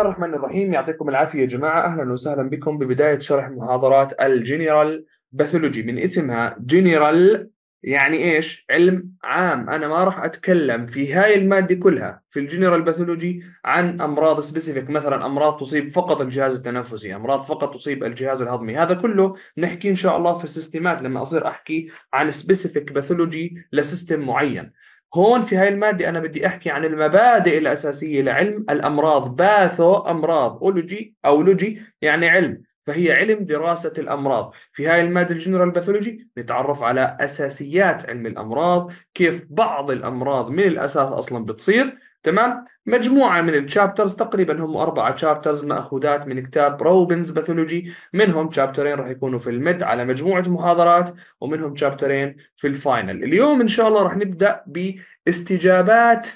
الله الرحمن الرحيم يعطيكم العافية يا جماعة أهلا وسهلا بكم ببداية شرح محاضرات الجنرال باثولوجي من اسمها جنرال يعني إيش علم عام أنا ما راح أتكلم في هاي المادة كلها في الجنرال باثولوجي عن أمراض سبيسيفيك مثلا أمراض تصيب فقط الجهاز التنفسي أمراض فقط تصيب الجهاز الهضمي هذا كله نحكي إن شاء الله في السيستمات لما أصير أحكي عن سبيسيفيك باثولوجي لسيستم معين هون في هاي المادة أنا بدي أحكي عن المبادئ الأساسية لعلم الأمراض باثو أمراض أولوجي أولوجي يعني علم فهي علم دراسة الأمراض في هاي المادة الجنرال باثولوجي نتعرف على أساسيات علم الأمراض كيف بعض الأمراض من الأساس أصلا بتصير تمام مجموعة من الشابترز تقريبا هم أربعة شابترز مأخوذات من كتاب روبنز باثولوجي منهم شابترين راح يكونوا في المد على مجموعة محاضرات ومنهم شابترين في الفاينل اليوم إن شاء الله راح نبدأ باستجابات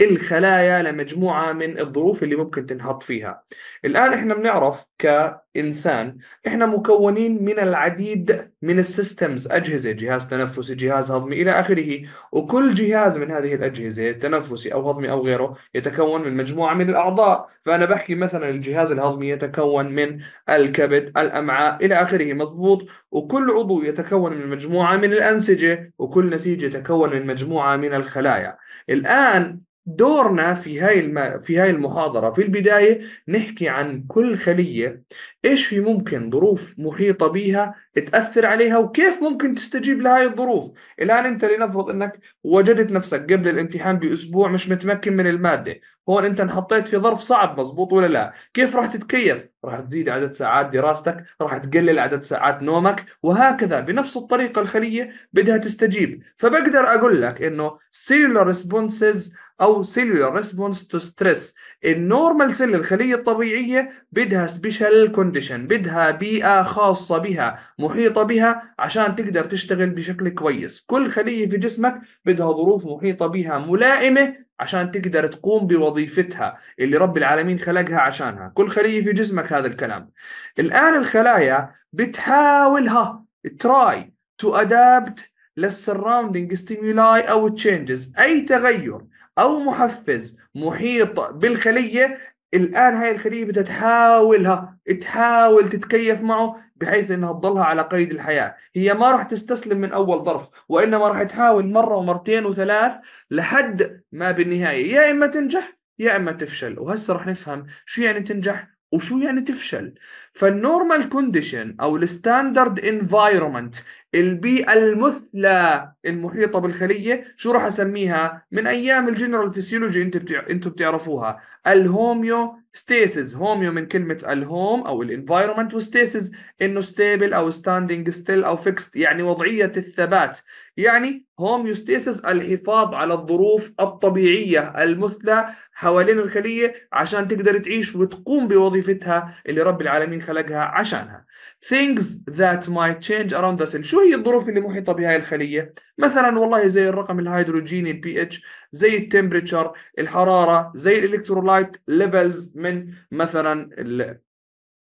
الخلايا لمجموعة من الظروف اللي ممكن تنحط فيها الآن إحنا بنعرف كإنسان إحنا مكونين من العديد من السيستمز أجهزة جهاز تنفسي جهاز هضمي إلى آخره وكل جهاز من هذه الأجهزة تنفسي أو هضمي أو غيره يتكون من مجموعة من الأعضاء فأنا بحكي مثلا الجهاز الهضمي يتكون من الكبد الأمعاء إلى آخره مضبوط وكل عضو يتكون من مجموعة من الأنسجة وكل نسيج يتكون من مجموعة من الخلايا الآن دورنا في هاي الم... في هاي المحاضره في البدايه نحكي عن كل خليه ايش في ممكن ظروف محيطه بيها تاثر عليها وكيف ممكن تستجيب لهاي الظروف الان انت لنفرض انك وجدت نفسك قبل الامتحان باسبوع مش متمكن من الماده هون انت انحطيت في ظرف صعب مزبوط ولا لا كيف راح تتكيف راح تزيد عدد ساعات دراستك راح تقلل عدد ساعات نومك وهكذا بنفس الطريقه الخليه بدها تستجيب فبقدر اقول لك انه cellular ريسبونسز او cellular response to stress النورمال سيل الخلية الطبيعية بدها سبيشال كونديشن بدها بيئة خاصة بها محيطة بها عشان تقدر تشتغل بشكل كويس كل خلية في جسمك بدها ظروف محيطة بها ملائمة عشان تقدر تقوم بوظيفتها اللي رب العالمين خلقها عشانها كل خلية في جسمك هذا الكلام الآن الخلايا بتحاولها تراي تو ادابت للسراوندينج ستيمولاي او تشينجز اي تغير او محفز محيط بالخليه الان هاي الخليه بدها تحاولها تحاول تتكيف معه بحيث انها تضلها على قيد الحياه، هي ما راح تستسلم من اول ظرف، وانما راح تحاول مره ومرتين وثلاث لحد ما بالنهايه يا اما تنجح يا اما تفشل، وهسه راح نفهم شو يعني تنجح وشو يعني تفشل فالنورمال كونديشن او الستاندرد انفايرمنت البيئة المثلى المحيطة بالخلية شو راح أسميها من أيام الجنرال فيسيولوجي أنتم بتعرفوها الهوميو ستيسز هوميو من كلمه الهوم او الانفايرمنت وستيسز انه ستيبل او ستاندنج ستيل او فيكست يعني وضعيه الثبات يعني هوميوستيسز الحفاظ على الظروف الطبيعيه المثلى حوالين الخليه عشان تقدر تعيش وتقوم بوظيفتها اللي رب العالمين خلقها عشانها things that might change around the cell شو هي الظروف اللي محيطه بهاي الخليه مثلا والله زي الرقم الهيدروجيني pH زي التمبريتشر الحراره زي الالكترولايت ليفلز من مثلا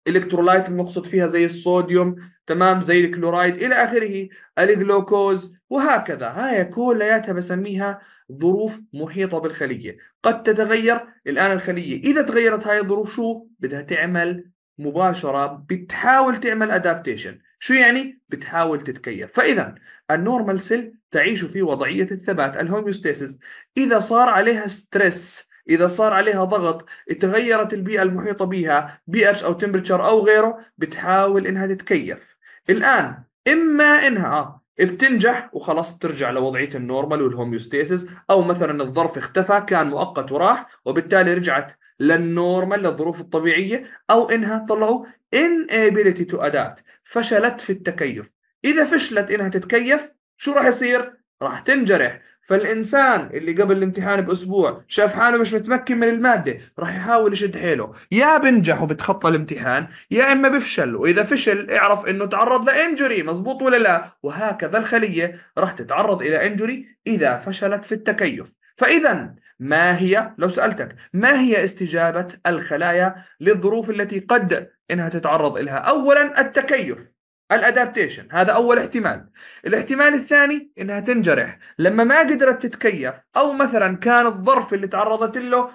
الالكترولايت المقصود فيها زي الصوديوم تمام زي الكلورايد الى اخره الجلوكوز وهكذا هاي كلياتها بسميها ظروف محيطه بالخليه قد تتغير الان الخليه اذا تغيرت هاي الظروف شو بدها تعمل مباشره بتحاول تعمل ادابتيشن شو يعني؟ بتحاول تتكيف فإذا النورمال سيل تعيش في وضعية الثبات الهوميوستاسيس إذا صار عليها ستريس إذا صار عليها ضغط تغيرت البيئة المحيطة بها بي اتش أو تمبرتشر أو غيره بتحاول إنها تتكيف الآن إما إنها بتنجح وخلاص بترجع لوضعيه النورمال والهوميوستاسيس او مثلا الظرف اختفى كان مؤقت وراح وبالتالي رجعت للنورمال للظروف الطبيعيه او انها طلعوا inability to adapt فشلت في التكيف إذا فشلت إنها تتكيف شو راح يصير؟ راح تنجرح فالانسان اللي قبل الامتحان باسبوع شاف حاله مش متمكن من الماده راح يحاول يشد حيله يا بنجح وبتخطى الامتحان يا اما بفشل واذا فشل اعرف انه تعرض لانجري مزبوط ولا لا وهكذا الخليه راح تتعرض الى انجري اذا فشلت في التكيف فاذا ما هي لو سألتك ما هي استجابة الخلايا للظروف التي قد إنها تتعرض إلها أولا التكيف الادابتيشن هذا اول احتمال الاحتمال الثاني انها تنجرح لما ما قدرت تتكيف او مثلا كان الظرف اللي تعرضت له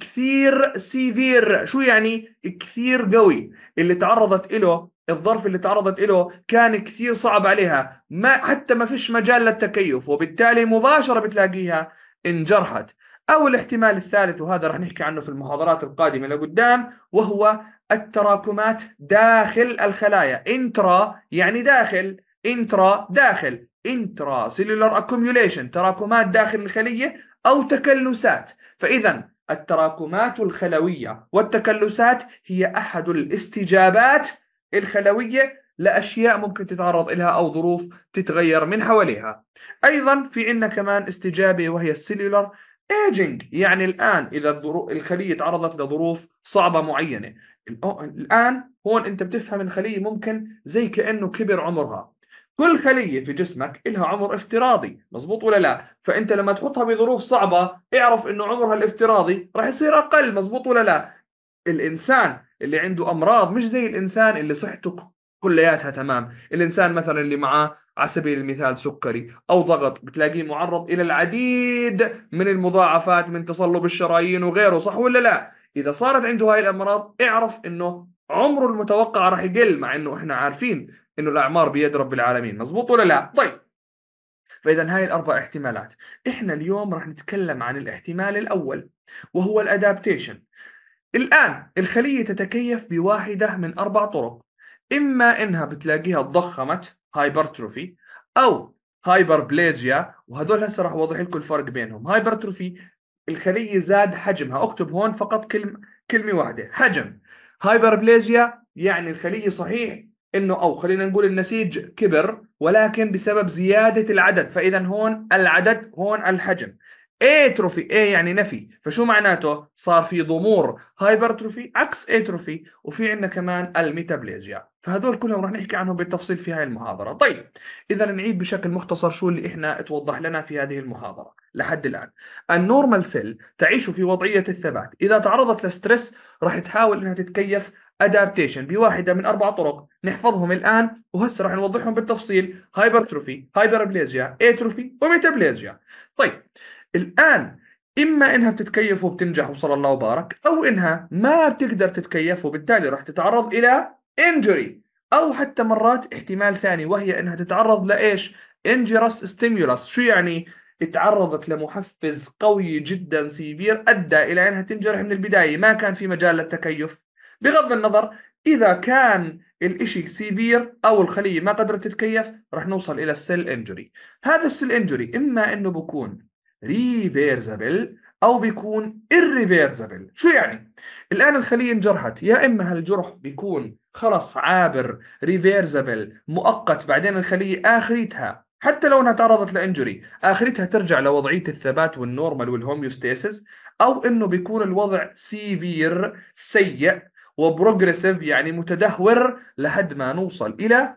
كثير سيفير شو يعني كثير قوي اللي تعرضت له الظرف اللي تعرضت له كان كثير صعب عليها ما حتى ما فيش مجال للتكيف وبالتالي مباشره بتلاقيها انجرحت أو الاحتمال الثالث وهذا راح نحكي عنه في المحاضرات القادمة لقدام وهو التراكمات داخل الخلايا انترا يعني داخل انترا داخل انترا سيلولار اكوميوليشن تراكمات داخل الخلية أو تكلسات فإذا التراكمات الخلوية والتكلسات هي أحد الاستجابات الخلوية لأشياء ممكن تتعرض لها أو ظروف تتغير من حواليها أيضا في عندنا كمان استجابة وهي السيلولار ايجنج يعني الان اذا الخليه تعرضت لظروف صعبه معينه الان هون انت بتفهم الخليه ممكن زي كانه كبر عمرها كل خليه في جسمك لها عمر افتراضي مزبوط ولا لا فانت لما تحطها بظروف صعبه اعرف انه عمرها الافتراضي راح يصير اقل مزبوط ولا لا الانسان اللي عنده امراض مش زي الانسان اللي صحته كلياتها تمام الانسان مثلا اللي معاه على سبيل المثال سكري او ضغط بتلاقيه معرض الى العديد من المضاعفات من تصلب الشرايين وغيره صح ولا لا اذا صارت عنده هاي الامراض اعرف انه عمره المتوقع راح يقل مع انه احنا عارفين انه الاعمار بيد رب العالمين مزبوط ولا لا طيب فاذا هاي الاربع احتمالات احنا اليوم راح نتكلم عن الاحتمال الاول وهو الادابتيشن الان الخليه تتكيف بواحده من اربع طرق اما انها بتلاقيها تضخمت هايبرتروفي او هايبربليجيا وهذول هسه راح اوضح لكم الفرق بينهم هايبرتروفي الخليه زاد حجمها اكتب هون فقط كلمه كلمه واحده حجم هايبربليجيا يعني الخليه صحيح انه او خلينا نقول النسيج كبر ولكن بسبب زياده العدد فاذا هون العدد هون الحجم اتروفي اي يعني نفي فشو معناته صار في ضمور هايبرتروفي عكس اتروفي وفي عندنا كمان الميتابليجيا فهذول كلهم راح نحكي عنهم بالتفصيل في هاي المحاضرة طيب إذا نعيد بشكل مختصر شو اللي إحنا توضح لنا في هذه المحاضرة لحد الآن النورمال سيل تعيش في وضعية الثبات إذا تعرضت لستريس راح تحاول إنها تتكيف ادابتيشن بواحده من اربع طرق نحفظهم الان وهسه راح نوضحهم بالتفصيل هايبرتروفي هايبربليزيا ايتروفي وميتابليزيا طيب الان اما انها بتتكيف وبتنجح وصلى الله وبارك او انها ما بتقدر تتكيف وبالتالي راح تتعرض الى injury او حتى مرات احتمال ثاني وهي انها تتعرض لايش؟ انجرس ستيمولس شو يعني؟ تعرضت لمحفز قوي جدا سيبير ادى الى انها تنجرح من البدايه ما كان في مجال للتكيف بغض النظر اذا كان الاشي سيفير او الخليه ما قدرت تتكيف رح نوصل الى السيل انجري هذا السيل انجري اما انه بكون ريفيرزبل او بيكون irreversible شو يعني الان الخليه انجرحت يا اما هالجرح بيكون خلص عابر ريفيرزبل مؤقت بعدين الخلية آخريتها حتى لو انها تعرضت لانجري اخرتها ترجع لوضعيه الثبات والنورمال والهوميوستاسيس او انه بيكون الوضع سيفير سيء وبروجريسيف يعني متدهور لحد ما نوصل الى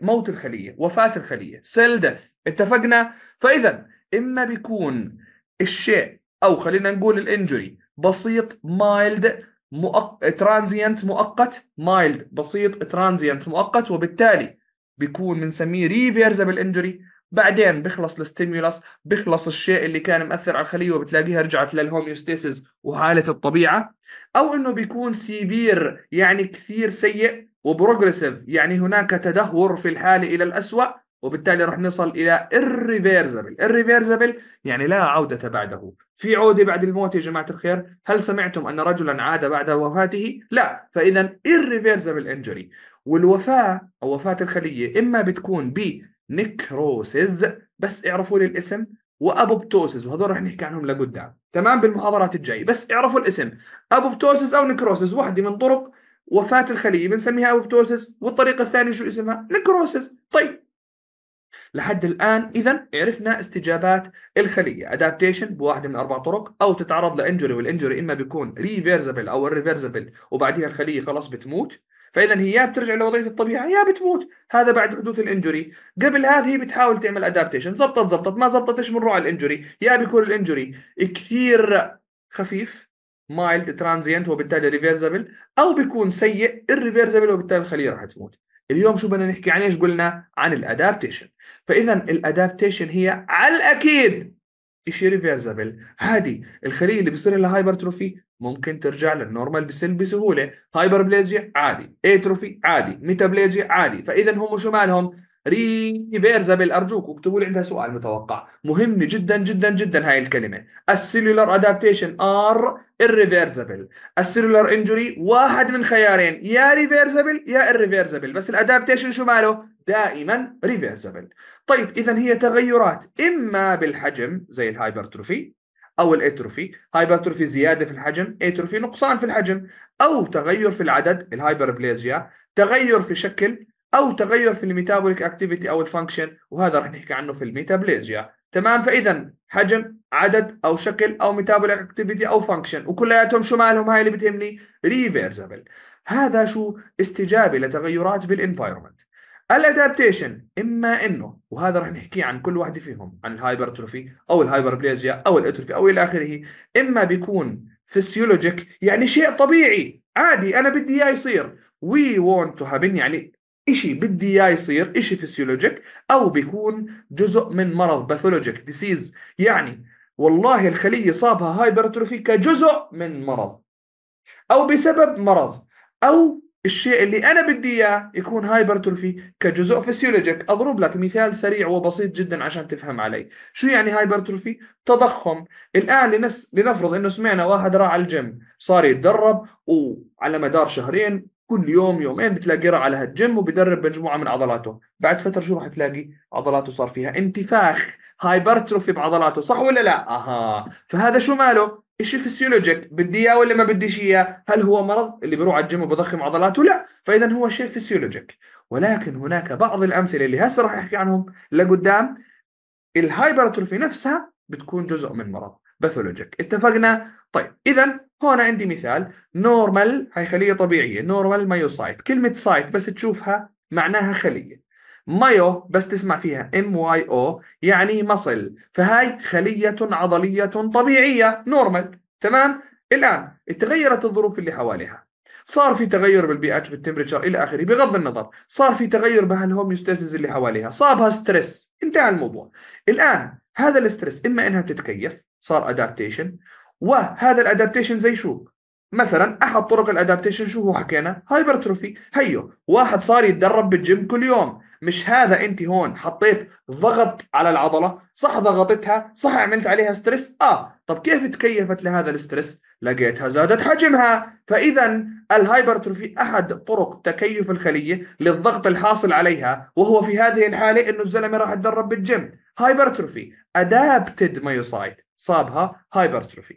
موت الخليه وفاه الخليه سيل ديث اتفقنا فاذا اما بيكون الشيء او خلينا نقول الانجري بسيط مايلد ترانزينت ترانزيانت مؤقت مايلد بسيط ترانزيانت مؤقت وبالتالي بيكون بنسميه ريفيرزبل انجري بعدين بيخلص الستيمولس بيخلص الشيء اللي كان مأثر على الخلية وبتلاقيها رجعت للهوميوستيسيس وحالة الطبيعة أو إنه بيكون سيفير يعني كثير سيء وبروجريسيف يعني هناك تدهور في الحالة إلى الأسوأ وبالتالي رح نصل الى irreversible irreversible يعني لا عوده بعده في عوده بعد الموت يا جماعه الخير هل سمعتم ان رجلا عاد بعد وفاته لا فاذا irreversible انجري والوفاه او وفاه الخليه اما بتكون بنكروسز بس اعرفوا لي الاسم وابوبتوسز وهذول رح نحكي عنهم لقدام تمام بالمحاضرات الجايه بس اعرفوا الاسم ابوبتوسز او نكروسز واحده من طرق وفاه الخليه بنسميها ابوبتوسز والطريقه الثانيه شو اسمها نكروسز طيب لحد الآن إذا عرفنا استجابات الخلية ادابتيشن بواحدة من أربع طرق أو تتعرض لإنجري والإنجري إما بيكون ريفيرزبل أو ريفيرزبل وبعديها الخلية خلاص بتموت فاذا هي يا بترجع لوضعيه الطبيعه يا بتموت هذا بعد حدوث الانجري قبل هذه هي بتحاول تعمل ادابتيشن زبطت زبطت ما زبطت ايش بنروح على الانجري يا بيكون الانجري كثير خفيف مايلد ترانزينت وبالتالي ريفيرزبل او بيكون سيء الريفيرزبل وبالتالي الخليه راح تموت اليوم شو بدنا نحكي عن ايش قلنا عن الادابتيشن فاذا الادابتيشن هي على الاكيد شيء ريفيرزبل عادي الخليه اللي بيصير لها هايبرتروفي ممكن ترجع للنورمال بسن بسهوله هايبر بليزيا عادي اتروفي عادي ميتابليجيا عادي فاذا هم شو مالهم ريفيرزبل ارجوك اكتبوا لي عندها سؤال متوقع مهم جدا جدا جدا هاي الكلمه السيلولار ادابتيشن ار الريفيرزبل السيلولار انجري واحد من خيارين يا ريفيرزبل يا الريفيرزبل بس الادابتيشن شو ماله دائما ريفيرسبل طيب اذا هي تغيرات اما بالحجم زي الهايبرتروفي او الاتروفي هايبرتروفي زياده في الحجم اتروفي نقصان في الحجم او تغير في العدد الهايبربليزيا تغير في شكل او تغير في الميتابوليك اكتيفيتي او الفانكشن وهذا راح نحكي عنه في الميتابليزيا تمام فاذا حجم عدد او شكل او ميتابوليك اكتيفيتي او فانكشن وكلياتهم شو مالهم هاي اللي بتهمني ريفيرسبل هذا شو استجابه لتغيرات بالانفايرمنت الادابتيشن اما انه وهذا راح نحكي عن كل واحده فيهم عن الهايبرتروفي او الهايبربليزيا او الاتروفي او الى اخره اما بيكون فسيولوجيك يعني شيء طبيعي عادي انا بدي اياه يصير وي وونت تو هابن يعني شيء بدي اياه يصير شيء فسيولوجيك او بيكون جزء من مرض باثولوجيك ديسيز يعني والله الخليه صابها هايبرتروفي كجزء من مرض او بسبب مرض او الشيء اللي انا بدي اياه يكون هايبرتروفي كجزء فسيولوجيك اضرب لك مثال سريع وبسيط جدا عشان تفهم علي شو يعني هايبرتروفي تضخم الان لنس... لنفرض انه سمعنا واحد راح على الجيم صار يتدرب وعلى مدار شهرين كل يوم يومين بتلاقيه راح على هالجيم وبيدرب مجموعه من عضلاته بعد فتره شو راح تلاقي عضلاته صار فيها انتفاخ هايبرتروفي بعضلاته صح ولا لا اها فهذا شو ماله الفسيولوجيك؟ بدي اياه ولا ما بديش اياه هل هو مرض اللي بيروح على الجيم وبضخم عضلاته لا فاذا هو شيء فسيولوجيك ولكن هناك بعض الامثله اللي هسه راح احكي عنهم لقدام الهايبرتروفي نفسها بتكون جزء من مرض باثولوجيك اتفقنا طيب اذا هون عندي مثال نورمال هي خليه طبيعيه نورمال مايوسايت كلمه سايت بس تشوفها معناها خليه مايو بس تسمع فيها ام واي او يعني مصل فهاي خليه عضليه طبيعيه نورمال تمام الان تغيرت الظروف اللي حواليها صار في تغير بالبي اتش بالتمبريتشر الى اخره بغض النظر صار في تغير بهالهوميوستاسيس اللي حواليها صابها ستريس انتهى الموضوع الان هذا الستريس اما انها تتكيف صار ادابتيشن وهذا الادابتيشن زي شو مثلا احد طرق الادابتيشن شو هو حكينا هايبرتروفي هيو واحد صار يتدرب بالجيم كل يوم مش هذا انت هون حطيت ضغط على العضله صح ضغطتها صح عملت عليها ستريس اه طب كيف تكيفت لهذا الستريس لقيتها زادت حجمها فاذا الهايبرتروفي احد طرق تكيف الخليه للضغط الحاصل عليها وهو في هذه الحاله انه الزلمه راح تدرب بالجيم هايبرتروفي ادابتد مايوسايت صابها هايبرتروفي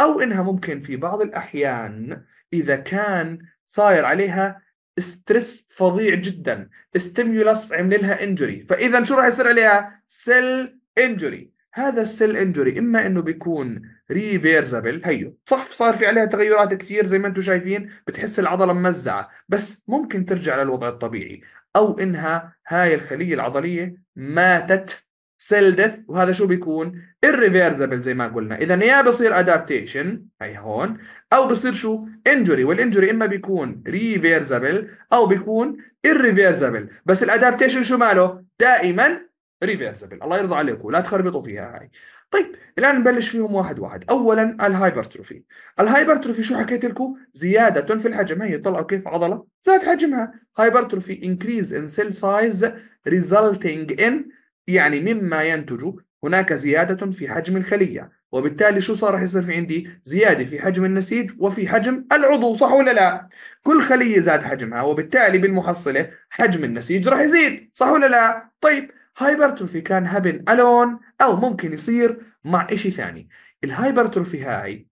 او انها ممكن في بعض الاحيان اذا كان صاير عليها ستريس فظيع جدا ستيمولس عمل لها انجري فاذا شو راح يصير عليها سيل انجري هذا السيل انجري اما انه بيكون ريفيرزابل هيو صح صار في عليها تغيرات كثير زي ما انتم شايفين بتحس العضله ممزعه بس ممكن ترجع للوضع الطبيعي او انها هاي الخليه العضليه ماتت سيل ديث وهذا شو بيكون الريفيرزبل زي ما قلنا اذا يا بصير ادابتيشن هي هون او بصير شو انجري والانجري اما بيكون ريفيرزبل او بيكون الريفيرزبل، بس الادابتيشن شو ماله دائما ريفيرزبل الله يرضى عليكم لا تخربطوا فيها هاي طيب الان نبلش فيهم واحد واحد اولا الهايبرتروفي الهايبرتروفي شو حكيت لكم زياده في الحجم هي طلعوا كيف عضله زاد حجمها هايبرتروفي increase in cell size resulting in يعني مما ينتج هناك زيادة في حجم الخلية وبالتالي شو صار رح يصير في عندي زيادة في حجم النسيج وفي حجم العضو صح ولا لا كل خلية زاد حجمها وبالتالي بالمحصلة حجم النسيج راح يزيد صح ولا لا طيب هايبرتروفي كان هبن ألون أو ممكن يصير مع إشي ثاني الهايبرتروفي هاي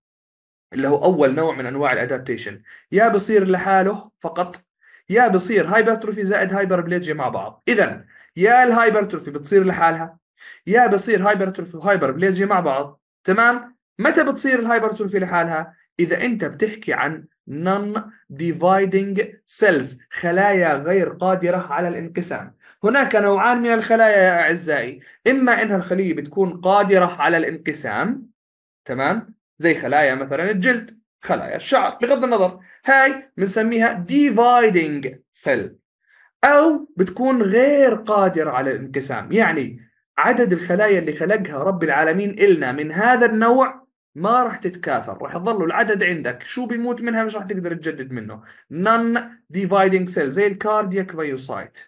اللي هو أول نوع من أنواع الأدابتيشن يا بصير لحاله فقط يا بصير هايبرتروفي زائد هايبربليجيا مع بعض إذا يا الهايبرتروفي بتصير لحالها يا بصير هايبرتروفي بليزيا مع بعض تمام متى بتصير الهايبرتروفي لحالها اذا انت بتحكي عن نون ديفايدنج سيلز خلايا غير قادرة على الانقسام هناك نوعان من الخلايا يا أعزائي إما أنها الخلية بتكون قادرة على الانقسام تمام زي خلايا مثلا الجلد خلايا الشعر بغض النظر هاي بنسميها ديفايدنج سيل او بتكون غير قادره على الانقسام يعني عدد الخلايا اللي خلقها رب العالمين إلنا من هذا النوع ما راح تتكاثر راح يظل العدد عندك شو بيموت منها مش راح تقدر تجدد منه نون ديفايدنج سيل زي الكاردياك مايوسايت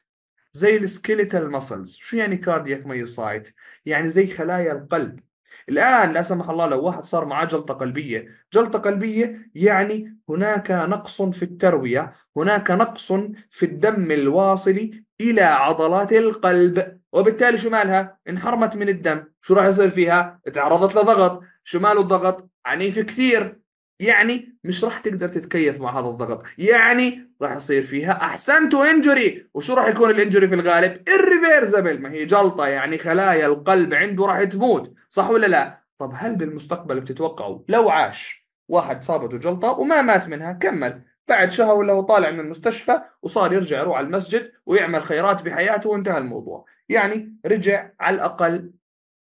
زي السكيليتال ماسلز شو يعني كاردياك مايوسايت يعني زي خلايا القلب الآن لا سمح الله لو واحد صار معاه جلطة قلبية جلطة قلبية يعني هناك نقص في التروية هناك نقص في الدم الواصل إلى عضلات القلب وبالتالي شو مالها انحرمت من الدم شو راح يصير فيها تعرضت لضغط شو ماله الضغط عنيف كثير يعني مش راح تقدر تتكيف مع هذا الضغط يعني راح يصير فيها احسنت انجري وشو راح يكون الانجري في الغالب الريفيرزبل ما هي جلطه يعني خلايا القلب عنده راح تموت صح ولا لا طب هل بالمستقبل بتتوقعوا لو عاش واحد صابته جلطه وما مات منها كمل بعد شهر ولا هو طالع من المستشفى وصار يرجع يروح على المسجد ويعمل خيرات بحياته وانتهى الموضوع يعني رجع على الاقل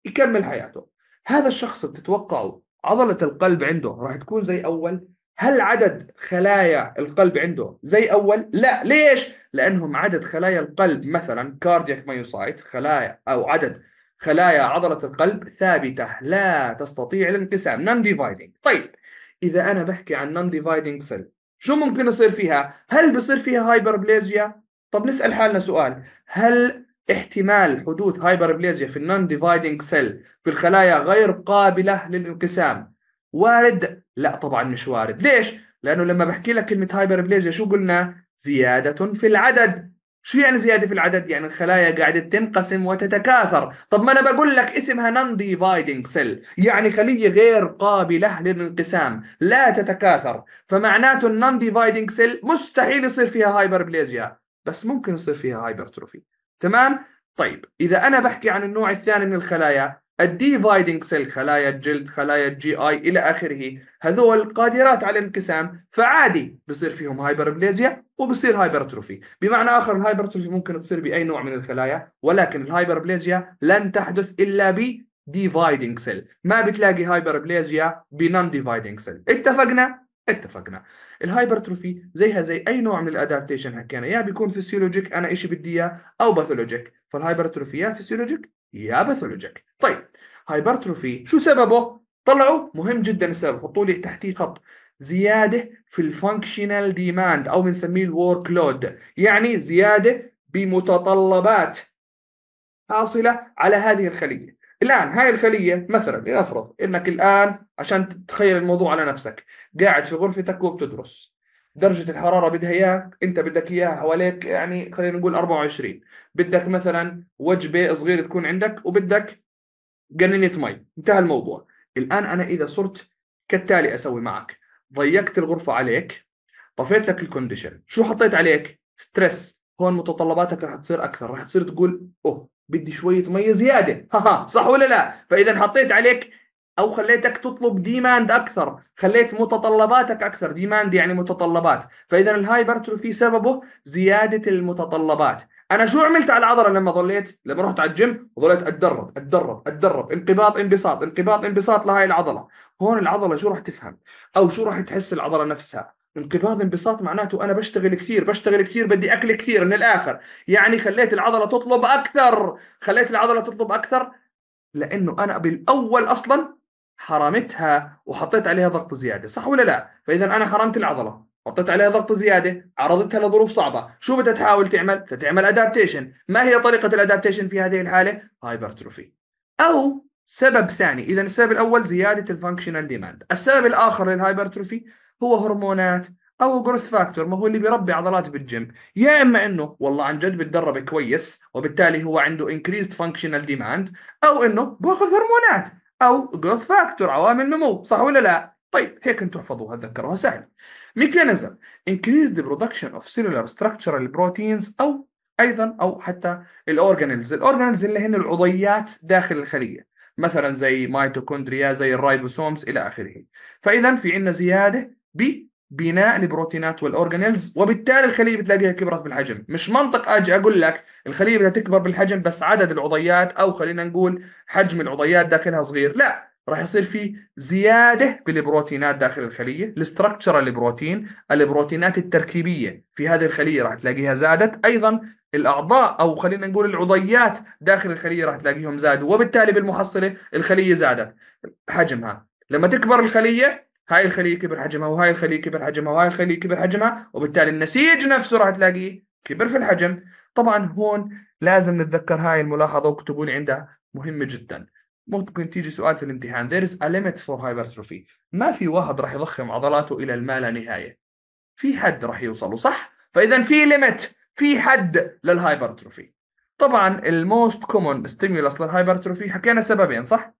يكمل حياته هذا الشخص بتتوقعوا عضله القلب عنده راح تكون زي اول هل عدد خلايا القلب عنده زي اول؟ لا، ليش؟ لانهم عدد خلايا القلب مثلا كاردياك مايوسايت خلايا او عدد خلايا عضلة القلب ثابتة لا تستطيع الانقسام نون ديفايدنج طيب إذا أنا بحكي عن نون ديفايدنج سيل شو ممكن يصير فيها؟ هل بصير فيها هايبربليزيا؟ طب نسأل حالنا سؤال هل احتمال حدوث هايبربليزيا في النون ديفايدنج سيل في الخلايا غير قابلة للانقسام وارد؟ لا طبعا مش وارد ليش؟ لأنه لما بحكي لك كلمة هايبربليزيا شو قلنا؟ زيادة في العدد شو يعني زيادة في العدد؟ يعني الخلايا قاعدة تنقسم وتتكاثر، طب ما أنا بقول لك اسمها نون ديفايدنج سيل، يعني خلية غير قابلة للانقسام، لا تتكاثر، فمعناته النون ديفايدنج سيل مستحيل يصير فيها هايبربليزيا، بس ممكن يصير فيها هايبر تروفي، تمام؟ طيب إذا أنا بحكي عن النوع الثاني من الخلايا الديفايدنج سيل خلايا الجلد خلايا الجي اي الى اخره هذول قادرات على الانقسام فعادي بصير فيهم هايبربليزيا وبصير هايبرتروفي بمعنى اخر الهايبرتروفي ممكن تصير باي نوع من الخلايا ولكن الهايبربليزيا لن تحدث الا ب ديفايدنج سيل ما بتلاقي هايبربليزيا بنون ديفايدنج سيل اتفقنا اتفقنا الهايبرتروفي زيها زي اي نوع من الادابتيشن حكينا يا بيكون فسيولوجيك انا إشي بدي اياه او باثولوجيك فالهايبرتروفي يا فسيولوجيك يا باثولوجيك طيب هايبرتروفي شو سببه طلعوا مهم جدا السبب حطوا لي تحتيه خط زياده في الفانكشنال ديماند او بنسميه الورك لود يعني زياده بمتطلبات حاصله على هذه الخليه الآن هاي الخلية مثلا لنفرض أنك الآن عشان تتخيل الموضوع على نفسك قاعد في غرفتك وبتدرس درجة الحرارة بدها إياك أنت بدك إياها حواليك يعني خلينا نقول 24 بدك مثلا وجبة صغيرة تكون عندك وبدك قنينة مي انتهى الموضوع الآن أنا إذا صرت كالتالي أسوي معك ضيقت الغرفة عليك طفيت لك الكونديشن شو حطيت عليك ستريس هون متطلباتك رح تصير أكثر رح تصير تقول أوه بدي شويه ميه زياده ها صح ولا لا فاذا حطيت عليك او خليتك تطلب ديماند اكثر خليت متطلباتك اكثر ديماند يعني متطلبات فاذا الهايبرتروفي سببه زياده المتطلبات انا شو عملت على العضله لما ظليت لما رحت على الجيم وظليت اتدرب اتدرب اتدرب انقباض انبساط انقباض انبساط لهاي العضله هون العضله شو راح تفهم او شو راح تحس العضله نفسها انقباض انبساط معناته انا بشتغل كثير بشتغل كثير بدي اكل كثير من الاخر يعني خليت العضله تطلب اكثر خليت العضله تطلب اكثر لانه انا بالاول اصلا حرمتها وحطيت عليها ضغط زياده صح ولا لا فاذا انا حرمت العضله حطيت عليها ضغط زياده عرضتها لظروف صعبه شو بدها تحاول تعمل بدها تعمل ادابتيشن ما هي طريقه الادابتيشن في هذه الحاله هايبرتروفي او سبب ثاني اذا السبب الاول زياده الفانكشنال ديماند السبب الاخر للهايبرتروفي هو هرمونات او جروث فاكتور ما هو اللي بيربي عضلات بالجيم يا اما انه والله عن جد بتدرب كويس وبالتالي هو عنده انكريزد فانكشنال ديماند او انه باخذ هرمونات او جروث فاكتور عوامل نمو صح ولا لا طيب هيك انتم احفظوها تذكروها سهل ميكانيزم increased production of cellular structural proteins او ايضا او حتى الاورجانيلز الاورجانيلز اللي هن العضيات داخل الخليه مثلا زي ميتوكوندريا زي الرايبوسومز الى اخره فاذا في عندنا زياده ببناء البروتينات والاورجانيلز وبالتالي الخليه بتلاقيها كبرت بالحجم مش منطق اجي اقول لك الخليه بدها تكبر بالحجم بس عدد العضيات او خلينا نقول حجم العضيات داخلها صغير لا راح يصير في زياده بالبروتينات داخل الخليه الاستراكشر البروتين البروتينات التركيبيه في هذه الخليه راح تلاقيها زادت ايضا الاعضاء او خلينا نقول العضيات داخل الخليه راح تلاقيهم زادوا وبالتالي بالمحصله الخليه زادت حجمها لما تكبر الخليه هاي الخليه كبر حجمها وهاي الخليه كبر حجمها وهاي الخليه كبر حجمها وبالتالي النسيج نفسه راح تلاقيه كبر في الحجم طبعا هون لازم نتذكر هاي الملاحظه واكتبوا لي عندها مهمه جدا ممكن تيجي سؤال في الامتحان there is a limit for hypertrophy ما في واحد راح يضخم عضلاته الى ما لا نهايه في حد راح يوصله صح فاذا في ليميت في حد للهايبرتروفي طبعا الموست كومون ستيمولس للهايبرتروفي حكينا سببين صح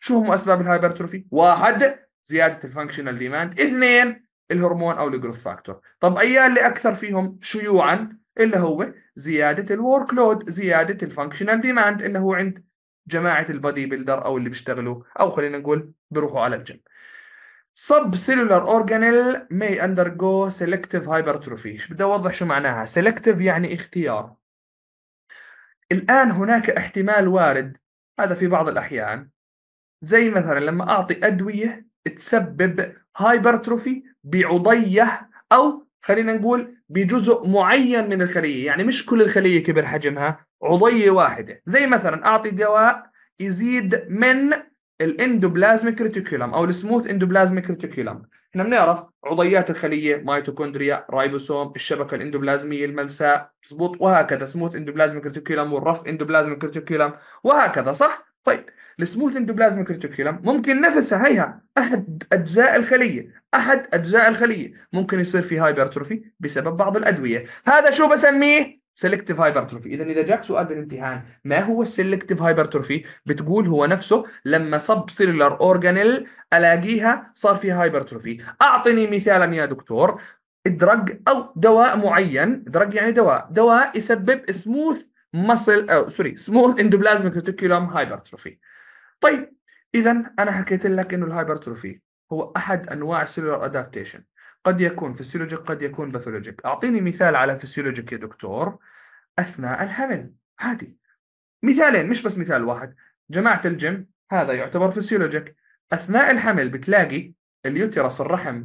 شو هم اسباب الهايبرتروفي واحد زياده الفانكشنال ديماند اثنين الهرمون او الجروث فاكتور طب ايا اللي اكثر فيهم شيوعا اللي هو زياده الورك لود زياده الفانكشنال ديماند اللي هو عند جماعه البادي بيلدر او اللي بيشتغلوا او خلينا نقول بيروحوا على الجيم subcellular organelle may undergo selective hypertrophy بدي اوضح شو معناها سيلكتيف يعني اختيار الان هناك احتمال وارد هذا في بعض الاحيان زي مثلا لما اعطي ادويه تسبب هايبرتروفي بعضيه او خلينا نقول بجزء معين من الخليه يعني مش كل الخليه كبر حجمها عضيه واحده زي مثلا اعطي دواء يزيد من الاندوبلازميك ريتيكولم او السموث اندوبلازميك ريتيكولم احنا بنعرف عضيات الخليه ميتوكوندريا رايبوسوم الشبكه الاندوبلازميه الملساء مظبوط وهكذا سموث اندوبلازميك ريتيكولم والرف اندوبلازميك ريتيكولم وهكذا صح طيب السموث اندوبلازميك ريتيكولم ممكن نفسها هيها احد اجزاء الخليه احد اجزاء الخليه ممكن يصير في هايبرتروفي بسبب بعض الادويه هذا شو بسميه سيلكتيف هايبرتروفي اذا اذا جاك سؤال بالامتحان ما هو السيلكتيف هايبرتروفي بتقول هو نفسه لما سب سيلولر اورجانيل الاقيها صار فيها هايبرتروفي اعطني مثالا يا دكتور درج او دواء معين درج يعني دواء دواء يسبب سموث مصل او سوري سموث اندوبلازميك ريتيكولوم هايبرتروفي طيب اذا انا حكيت لك انه الهايبرتروفي هو احد انواع السيلولار ادابتيشن قد يكون فسيولوجيك قد يكون باثولوجيك اعطيني مثال على فسيولوجيك يا دكتور اثناء الحمل عادي مثالين مش بس مثال واحد جماعه الجيم هذا يعتبر فسيولوجيك اثناء الحمل بتلاقي اليوترس الرحم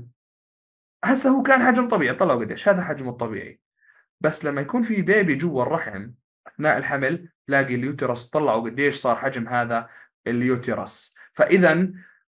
هسه هو كان حجم طبيعي طلعوا قديش هذا حجمه الطبيعي بس لما يكون في بيبي جوا الرحم اثناء الحمل تلاقي اليوترس طلعوا قديش صار حجم هذا اليوترس فاذا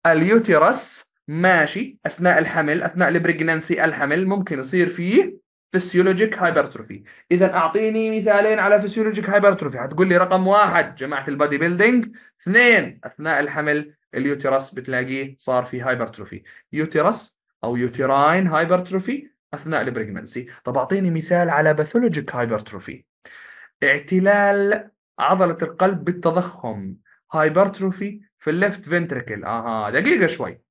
اليوترس ماشي اثناء الحمل اثناء البريجننسي الحمل ممكن يصير فيه فسيولوجيك هايبرتروفي اذا اعطيني مثالين على فسيولوجيك هايبرتروفي هتقول لي رقم واحد جماعه البادي بيلدينج اثنين اثناء الحمل اليوترس بتلاقيه صار فيه هايبرتروفي يوترس او يوتيراين هايبرتروفي اثناء البريجننسي طب اعطيني مثال على باثولوجيك هايبرتروفي اعتلال عضله القلب بالتضخم هايبرتروفي في الليفت فنتركل اها دقيقه شوي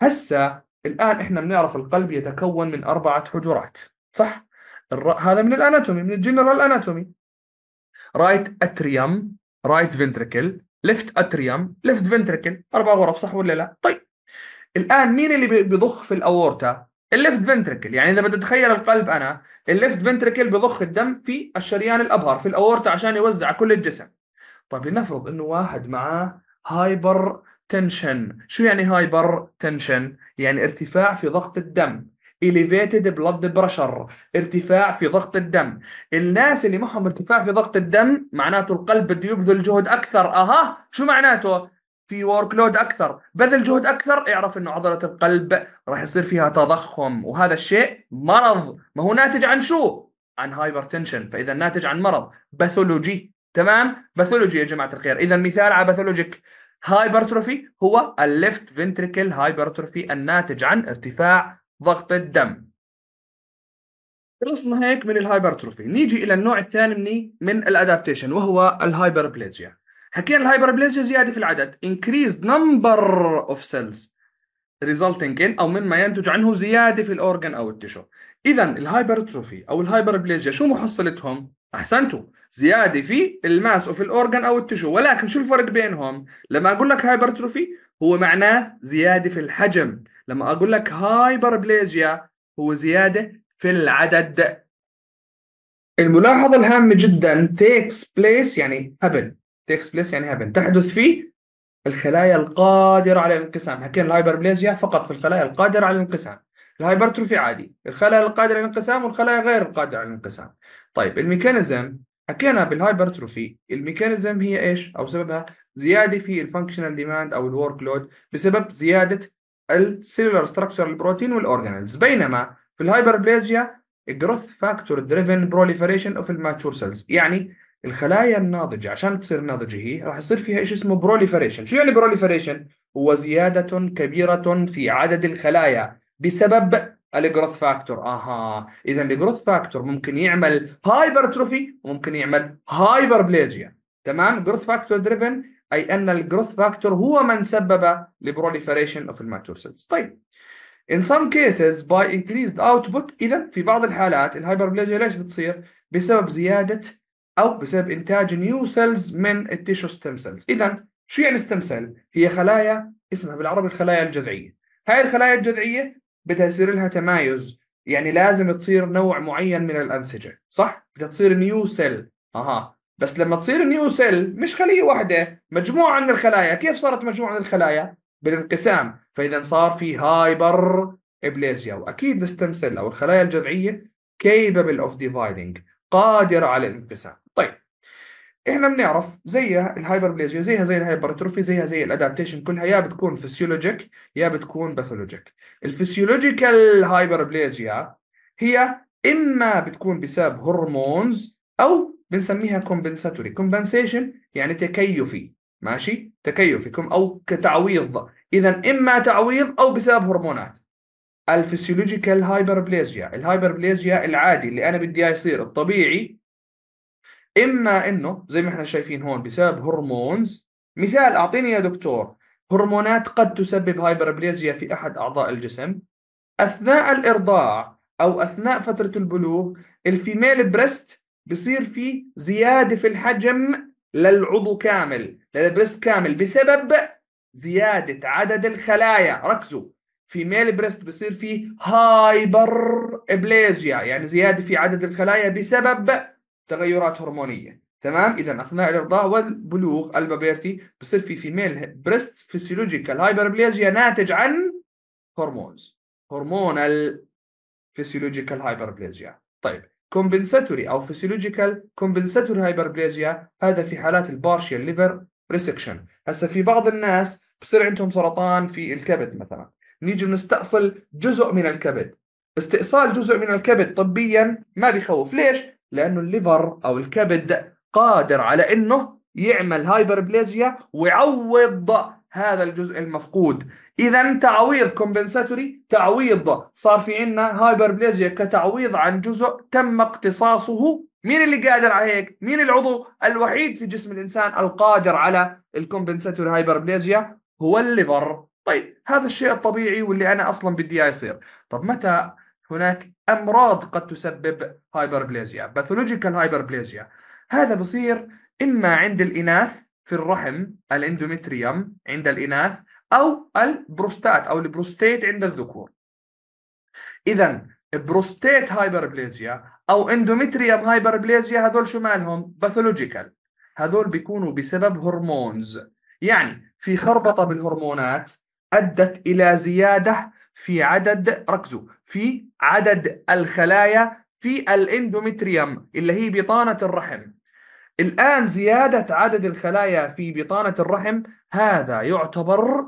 هسه الان احنا بنعرف القلب يتكون من اربعه حجرات صح الر... هذا من الاناتومي من الجنرال اناتومي رايت اتريوم رايت فنتركل ليفت اتريوم ليفت فنتركل اربع غرف صح ولا لا طيب الان مين اللي بيضخ في الاورتا الليفت فنتركل يعني اذا بدي اتخيل القلب انا الليفت فنتركل بضخ الدم في الشريان الابهر في الاورتا عشان يوزع كل الجسم طيب لنفرض انه واحد معاه هايبر تنشن شو يعني هايبر تنشن يعني ارتفاع في ضغط الدم elevated blood pressure ارتفاع في ضغط الدم الناس اللي معهم ارتفاع في ضغط الدم معناته القلب بده يبذل جهد اكثر اها شو معناته في ورك لود اكثر بذل جهد اكثر اعرف انه عضله القلب راح يصير فيها تضخم وهذا الشيء مرض ما هو ناتج عن شو عن هايبرتنشن فاذا ناتج عن مرض باثولوجي تمام باثولوجي يا جماعه الخير اذا مثال على باثولوجيك هايبرتروفي هو الليفت فنتريكل هايبرتروفي الناتج عن ارتفاع ضغط الدم خلصنا هيك من الهايبرتروفي نيجي الى النوع الثاني من من الادابتيشن وهو الهايبربليجيا حكينا الهايبربليجيا زياده في العدد increased number of cells resulting in او مما ينتج عنه زياده في الاورجن او التشو اذا الهايبرتروفي او الهايبربليجيا شو محصلتهم احسنتوا زياده في الماس اوف الاورجن او التشو ولكن شو الفرق بينهم لما اقول لك هايبرتروفي هو معناه زياده في الحجم لما اقول لك هايبربليزيا هو زياده في العدد الملاحظة الهامة جدا تيكس بليس يعني هابن تيكس بليس يعني هابن تحدث في الخلايا القادرة على الانقسام حكينا الهايبربليزيا فقط في الخلايا القادرة على الانقسام الهايبرتروفي عادي الخلايا القادرة على الانقسام والخلايا غير القادرة على الانقسام طيب الميكانيزم حكينا بالهايبرتروفي الميكانيزم هي ايش او سببها زياده في الفانكشنال ديماند او الورك لود بسبب زياده السيلولار ستراكشر البروتين والاورجانيلز بينما في الهايبربليزيا جروث فاكتور دريفن بروليفريشن اوف الماتشور سيلز يعني الخلايا الناضجه عشان تصير ناضجه هي راح يصير فيها شيء اسمه بروليفريشن شو يعني بروليفريشن هو زياده كبيره في عدد الخلايا بسبب الجروث فاكتور اها اذا الجروث فاكتور ممكن يعمل هايبر تروفي وممكن يعمل هايبر بليجيا تمام جروث فاكتور دريفن اي ان الجروث فاكتور هو من سبب لبروليفريشن اوف الماتور سيلز طيب in some cases by increased output اذا في بعض الحالات الهايبربليجيا ليش بتصير بسبب زياده او بسبب انتاج نيو سيلز من التيشو ستيم سيلز اذا شو يعني ستيم سيل هي خلايا اسمها بالعربي الخلايا الجذعيه هاي الخلايا الجذعيه بتصير لها تمايز يعني لازم تصير نوع معين من الانسجه صح بدها تصير نيو سيل اها بس لما تصير نيو سيل مش خليه واحده مجموعه من الخلايا كيف صارت مجموعه من الخلايا بالانقسام فاذا صار في هايبر ابليزيا واكيد الستم سيل او الخلايا الجذعيه كيبل اوف ديفايدنج قادره على الانقسام طيب احنا بنعرف زيها الهايبربليزيا زيها زي الهايبرتروفي زيها زي الادابتيشن كلها يا بتكون فسيولوجيك يا بتكون باثولوجيك الفسيولوجيكال هايبربليزيا هي اما بتكون بسبب هرمونز او بنسميها كومبنساتوري كومبنسيشن يعني تكيفي ماشي تكيفي او كتعويض اذا اما تعويض او بسبب هرمونات الفسيولوجيكال هايبربليزيا الهايبربليزيا العادي اللي انا بدي اياه يصير الطبيعي اما انه زي ما احنا شايفين هون بسبب هرمونز مثال اعطيني يا دكتور هرمونات قد تسبب هايبربليزيا في احد اعضاء الجسم اثناء الارضاع او اثناء فتره البلوغ الفيميل بريست بصير في زياده في الحجم للعضو كامل للبريست كامل بسبب زياده عدد الخلايا ركزوا في ميل بريست بصير في هايبر ابليزيا يعني زياده في عدد الخلايا بسبب تغيرات هرمونيه تمام اذا اثناء الارضاع والبلوغ البابيرتي بصير في فيميل بريست فيسيولوجيكال هايبربليزيا ناتج عن هرمونز هرمونال الفيسيولوجيكال هايبربليزيا طيب كومبنساتوري او فيسيولوجيكال كومبنساتوري هايبربليزيا هذا في حالات البارشيال ليفر ريسكشن هسه في بعض الناس بصير عندهم سرطان في الكبد مثلا نيجي نستأصل جزء من الكبد استئصال جزء من الكبد طبيا ما بيخوف ليش لانه الليفر او الكبد قادر على انه يعمل بليزيا ويعوض هذا الجزء المفقود اذا تعويض كومبنساتوري تعويض صار في عندنا بليزيا كتعويض عن جزء تم اقتصاصه مين اللي قادر على هيك مين العضو الوحيد في جسم الانسان القادر على الكومبنساتوري بليزيا هو الليفر طيب هذا الشيء الطبيعي واللي انا اصلا بدي اياه يصير طب متى هناك امراض قد تسبب هايبربليزيا باثولوجيكال هايبربليزيا هذا بصير اما عند الاناث في الرحم الاندوميتريوم عند الاناث او البروستات او البروستيت عند الذكور اذا بروستيت هايبربليزيا او اندوميتريوم هايبربليزيا هذول شو مالهم باثولوجيكال هذول بيكونوا بسبب هرمونز يعني في خربطه بالهرمونات ادت الى زياده في عدد ركزوا في عدد الخلايا في الاندومتريوم اللي هي بطانة الرحم الآن زيادة عدد الخلايا في بطانة الرحم هذا يعتبر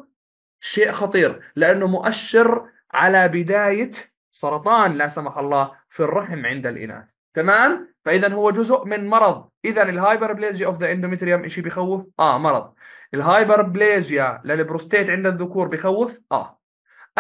شيء خطير لأنه مؤشر على بداية سرطان لا سمح الله في الرحم عند الإناث تمام فإذا هو جزء من مرض إذا الهايبربليزيا أوف ذا اندومتريوم شيء بخوف آه مرض الهايبربليزيا للبروستيت عند الذكور بخوف آه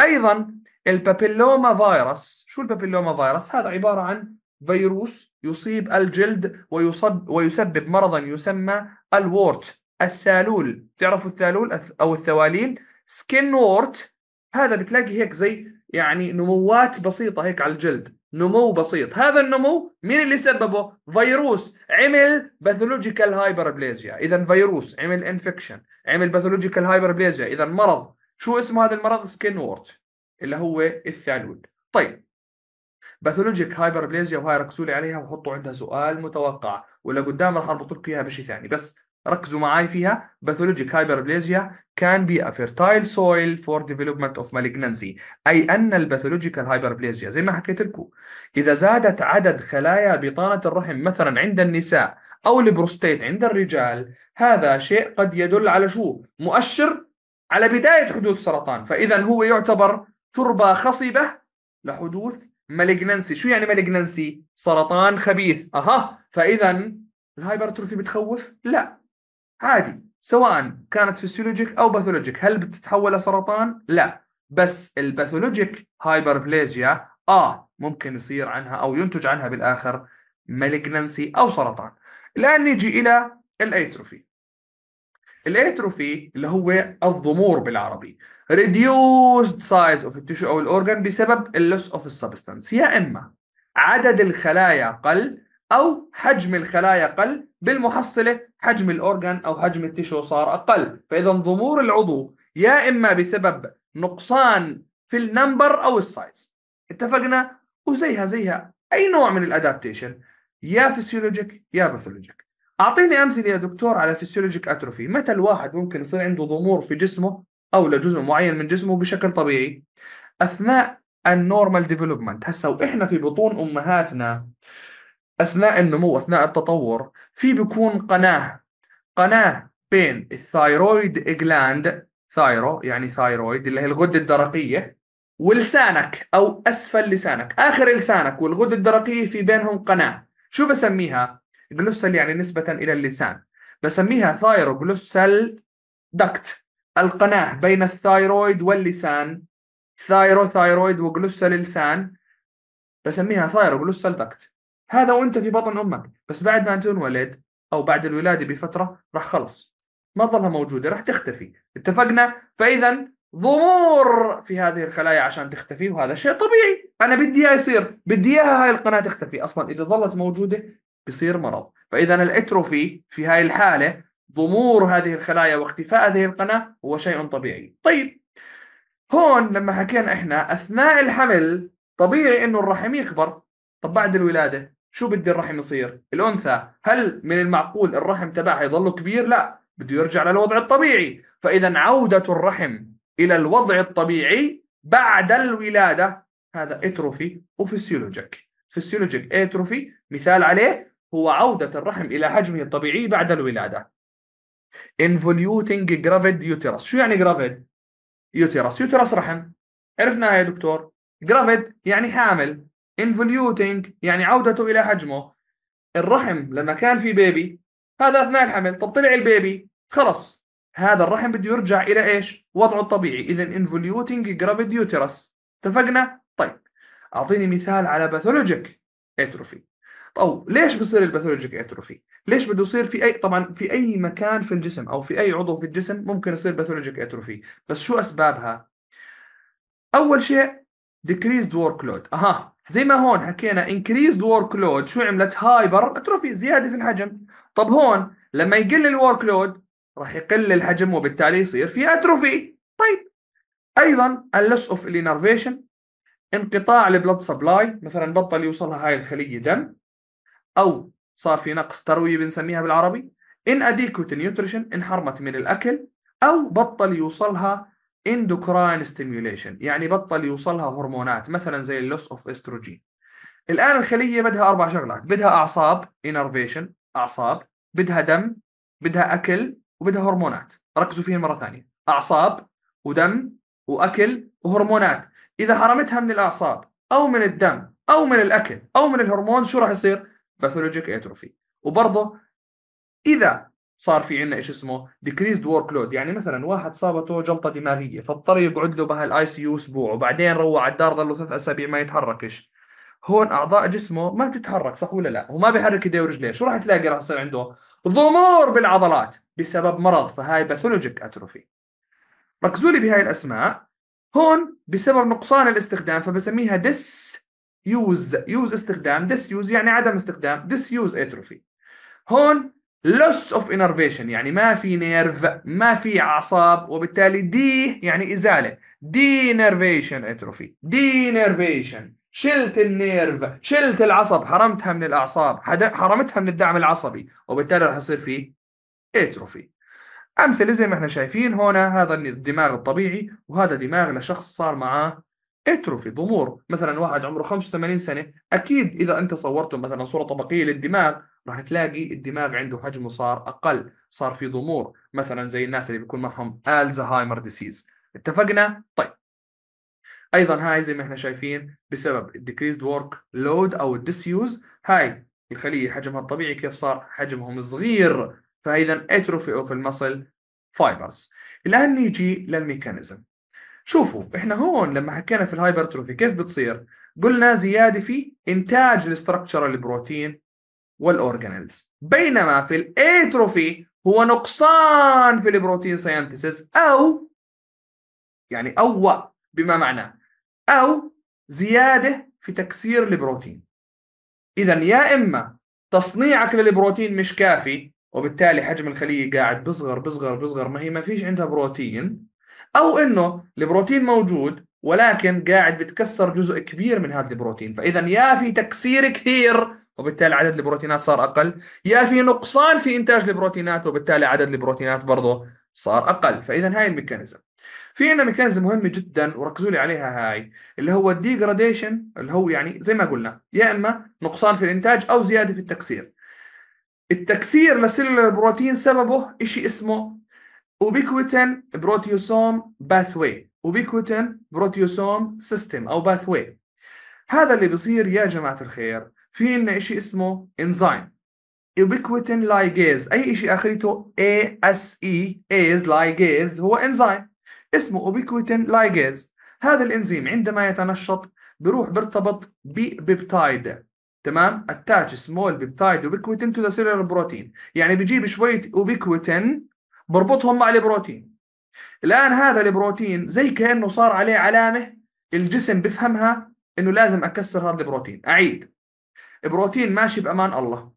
ايضا البابيلوما فيروس شو البابيلوما فيروس هذا عباره عن فيروس يصيب الجلد ويصب ويسبب مرضا يسمى الورت الثالول تعرفوا الثالول او الثواليل سكن وورت هذا بتلاقي هيك زي يعني نموات بسيطه هيك على الجلد نمو بسيط هذا النمو مين اللي سببه فيروس عمل باثولوجيكال هايبربليزيا اذا فيروس عمل انفكشن عمل باثولوجيكال هايبربليزيا اذا مرض شو اسم هذا المرض سكين وورت اللي هو الثانوي طيب باثولوجيك هايبربليزيا وهاي ركزوا لي عليها وحطوا عندها سؤال متوقع ولا قدام راح اربط لكم اياها بشيء ثاني بس ركزوا معي فيها باثولوجيك هايبربليزيا كان بي افيرتايل سويل فور ديفلوبمنت اوف malignancy اي ان الباثولوجيكال هايبربليزيا زي ما حكيت لكم اذا زادت عدد خلايا بطانه الرحم مثلا عند النساء او البروستيت عند الرجال هذا شيء قد يدل على شو مؤشر على بداية حدوث سرطان فإذا هو يعتبر تربة خصبة لحدوث مالجنسي شو يعني مالجنسي؟ سرطان خبيث أها فإذا الهايبرتروفي بتخوف؟ لا عادي سواء كانت فسيولوجيك أو باثولوجيك هل بتتحول لسرطان؟ لا بس الباثولوجيك هايبربليزيا آه ممكن يصير عنها أو ينتج عنها بالآخر مالجنسي أو سرطان الآن نيجي إلى الأيتروفي الاتروفي اللي هو الضمور بالعربي reduced size of tissue او الاورجان بسبب اللوس اوف السبستانس يا اما عدد الخلايا قل او حجم الخلايا قل بالمحصله حجم الاورجان او حجم التيشو صار اقل فاذا ضمور العضو يا اما بسبب نقصان في النمبر او السايز اتفقنا وزيها زيها اي نوع من الادابتيشن يا فيسيولوجيك يا باثولوجيك اعطيني امثله يا دكتور على فيسيولوجيك اتروفي متى الواحد ممكن يصير عنده ضمور في جسمه او لجزء معين من جسمه بشكل طبيعي اثناء النورمال ديفلوبمنت هسه واحنا في بطون امهاتنا اثناء النمو اثناء التطور في بيكون قناه قناه بين الثايرويد جلاند ثايرو يعني ثايرويد اللي هي الغده الدرقيه ولسانك او اسفل لسانك اخر لسانك والغده الدرقيه في بينهم قناه شو بسميها جلوسال يعني نسبة إلى اللسان بسميها ثايروجلوسال دكت القناة بين الثايرويد واللسان ثايرو ثايرويد وجلوسال لسان بسميها ثايروجلوسال دكت هذا وانت في بطن امك بس بعد ما تنولد او بعد الولاده بفتره راح خلص ما ظلها موجوده راح تختفي اتفقنا فاذا ضمور في هذه الخلايا عشان تختفي وهذا شيء طبيعي انا بدي اياه يصير بدي اياها هاي القناه تختفي اصلا اذا ظلت موجوده بيصير مرض فإذا الاتروفي في هاي الحالة ضمور هذه الخلايا واختفاء هذه القناة هو شيء طبيعي طيب هون لما حكينا إحنا أثناء الحمل طبيعي إنه الرحم يكبر طب بعد الولادة شو بدي الرحم يصير الأنثى هل من المعقول الرحم تبعها يضل كبير لا بده يرجع للوضع الطبيعي فإذا عودة الرحم إلى الوضع الطبيعي بعد الولادة هذا اتروفي وفسيولوجيك فسيولوجيك اتروفي مثال عليه هو عودة الرحم إلى حجمه الطبيعي بعد الولادة involuting gravid uterus شو يعني gravid uterus uterus رحم عرفناها يا دكتور gravid يعني حامل involuting يعني عودته إلى حجمه الرحم لما كان في بيبي هذا أثناء الحمل طب طلع البيبي خلص هذا الرحم بده يرجع إلى إيش وضعه الطبيعي إذا involuting gravid uterus اتفقنا طيب أعطيني مثال على باثولوجيك اتروفي او ليش بصير الباثولوجيك اتروفي ليش بده يصير في اي طبعا في اي مكان في الجسم او في اي عضو في الجسم ممكن يصير باثولوجيك اتروفي بس شو اسبابها اول شيء decreased workload اها زي ما هون حكينا increased workload شو عملت هايبر اتروفي زياده في الحجم طب هون لما يقل الورك لود راح يقل الحجم وبالتالي يصير في اتروفي طيب ايضا اللس اوف الانرفيشن انقطاع البلد سبلاي مثلا بطل يوصلها هاي الخليه دم أو صار في نقص تروية بنسميها بالعربي ان inadequate nutrition انحرمت من الأكل أو بطل يوصلها اندوكراين ستيميوليشن يعني بطل يوصلها هرمونات مثلا زي اللوس اوف استروجين الآن الخلية بدها أربع شغلات بدها أعصاب انرفيشن أعصاب بدها دم بدها أكل وبدها هرمونات ركزوا فيها مرة ثانية أعصاب ودم وأكل وهرمونات إذا حرمتها من الأعصاب أو من الدم أو من الأكل أو من الهرمون شو راح يصير؟ باثولوجيك اتروفي وبرضه اذا صار في عندنا ايش اسمه ديكريزد ورك لود يعني مثلا واحد صابته جلطه دماغيه فاضطر يقعد له بهالاي سي يو اسبوع وبعدين روح على الدار ضله ثلاث اسابيع ما يتحركش هون اعضاء جسمه ما بتتحرك صح ولا لا وما بيحرك ايديه ورجليه شو راح تلاقي راح يصير عنده ضمور بالعضلات بسبب مرض فهاي باثولوجيك اتروفي ركزوا لي بهاي الاسماء هون بسبب نقصان الاستخدام فبسميها ديس يوز يوز استخدام ديس يوز يعني عدم استخدام ديس يوز اتروفي هون لوس اوف انرفيشن يعني ما في نيرف ما في اعصاب وبالتالي دي يعني ازاله دي نيرفيشن اتروفي دي نيرفيشن شلت النيرف شلت العصب حرمتها من الاعصاب حرمتها من الدعم العصبي وبالتالي راح يصير في اتروفي امثله زي ما احنا شايفين هنا هذا الدماغ الطبيعي وهذا دماغ لشخص صار معاه اتروفي ضمور مثلا واحد عمره 85 سنه اكيد اذا انت صورته مثلا صوره طبقيه للدماغ راح تلاقي الدماغ عنده حجمه صار اقل صار في ضمور مثلا زي الناس اللي بيكون معهم الزهايمر ديسيز اتفقنا طيب ايضا هاي زي ما احنا شايفين بسبب الديكريزد ورك لود او الديسيوز هاي الخليه حجمها الطبيعي كيف صار حجمهم صغير فاذا اتروفي اوف المصل فايبرز الان نيجي للميكانيزم شوفوا احنا هون لما حكينا في الهايبرتروفي كيف بتصير قلنا زياده في انتاج الاستراكشرال بروتين والاورجانيلز بينما في الايتروفي هو نقصان في البروتين سينثيسيس او يعني او بما معناه او زياده في تكسير البروتين اذا يا اما تصنيعك للبروتين مش كافي وبالتالي حجم الخليه قاعد بصغر بصغر بصغر ما هي ما فيش عندها بروتين او انه البروتين موجود ولكن قاعد بتكسر جزء كبير من هذا البروتين فاذا يا في تكسير كثير وبالتالي عدد البروتينات صار اقل يا في نقصان في انتاج البروتينات وبالتالي عدد البروتينات برضه صار اقل فاذا هاي الميكانيزم في عندنا ميكانيزم مهم جدا وركزوا لي عليها هاي اللي هو الديجراديشن اللي هو يعني زي ما قلنا يا اما نقصان في الانتاج او زياده في التكسير التكسير لسيلولر بروتين سببه شيء اسمه ubiquitin بروتيوسوم pathway ubiquitin بروتيوسوم سيستم او pathway هذا اللي بصير يا جماعه الخير في لنا شيء اسمه انزيم ubiquitin لايجيز اي شيء اخرته ASE e. از لايجيز هو انزيم اسمه ubiquitin لايجيز هذا الانزيم عندما يتنشط بروح بيرتبط ببيبتايد تمام اتاتش سمول بيبتايد ubiquitin تو ذا سيلولار بروتين يعني بجيب شويه ubiquitin بربطهم مع البروتين الآن هذا البروتين زي كأنه صار عليه علامة الجسم بفهمها إنه لازم أكسر هذا البروتين أعيد بروتين ماشي بأمان الله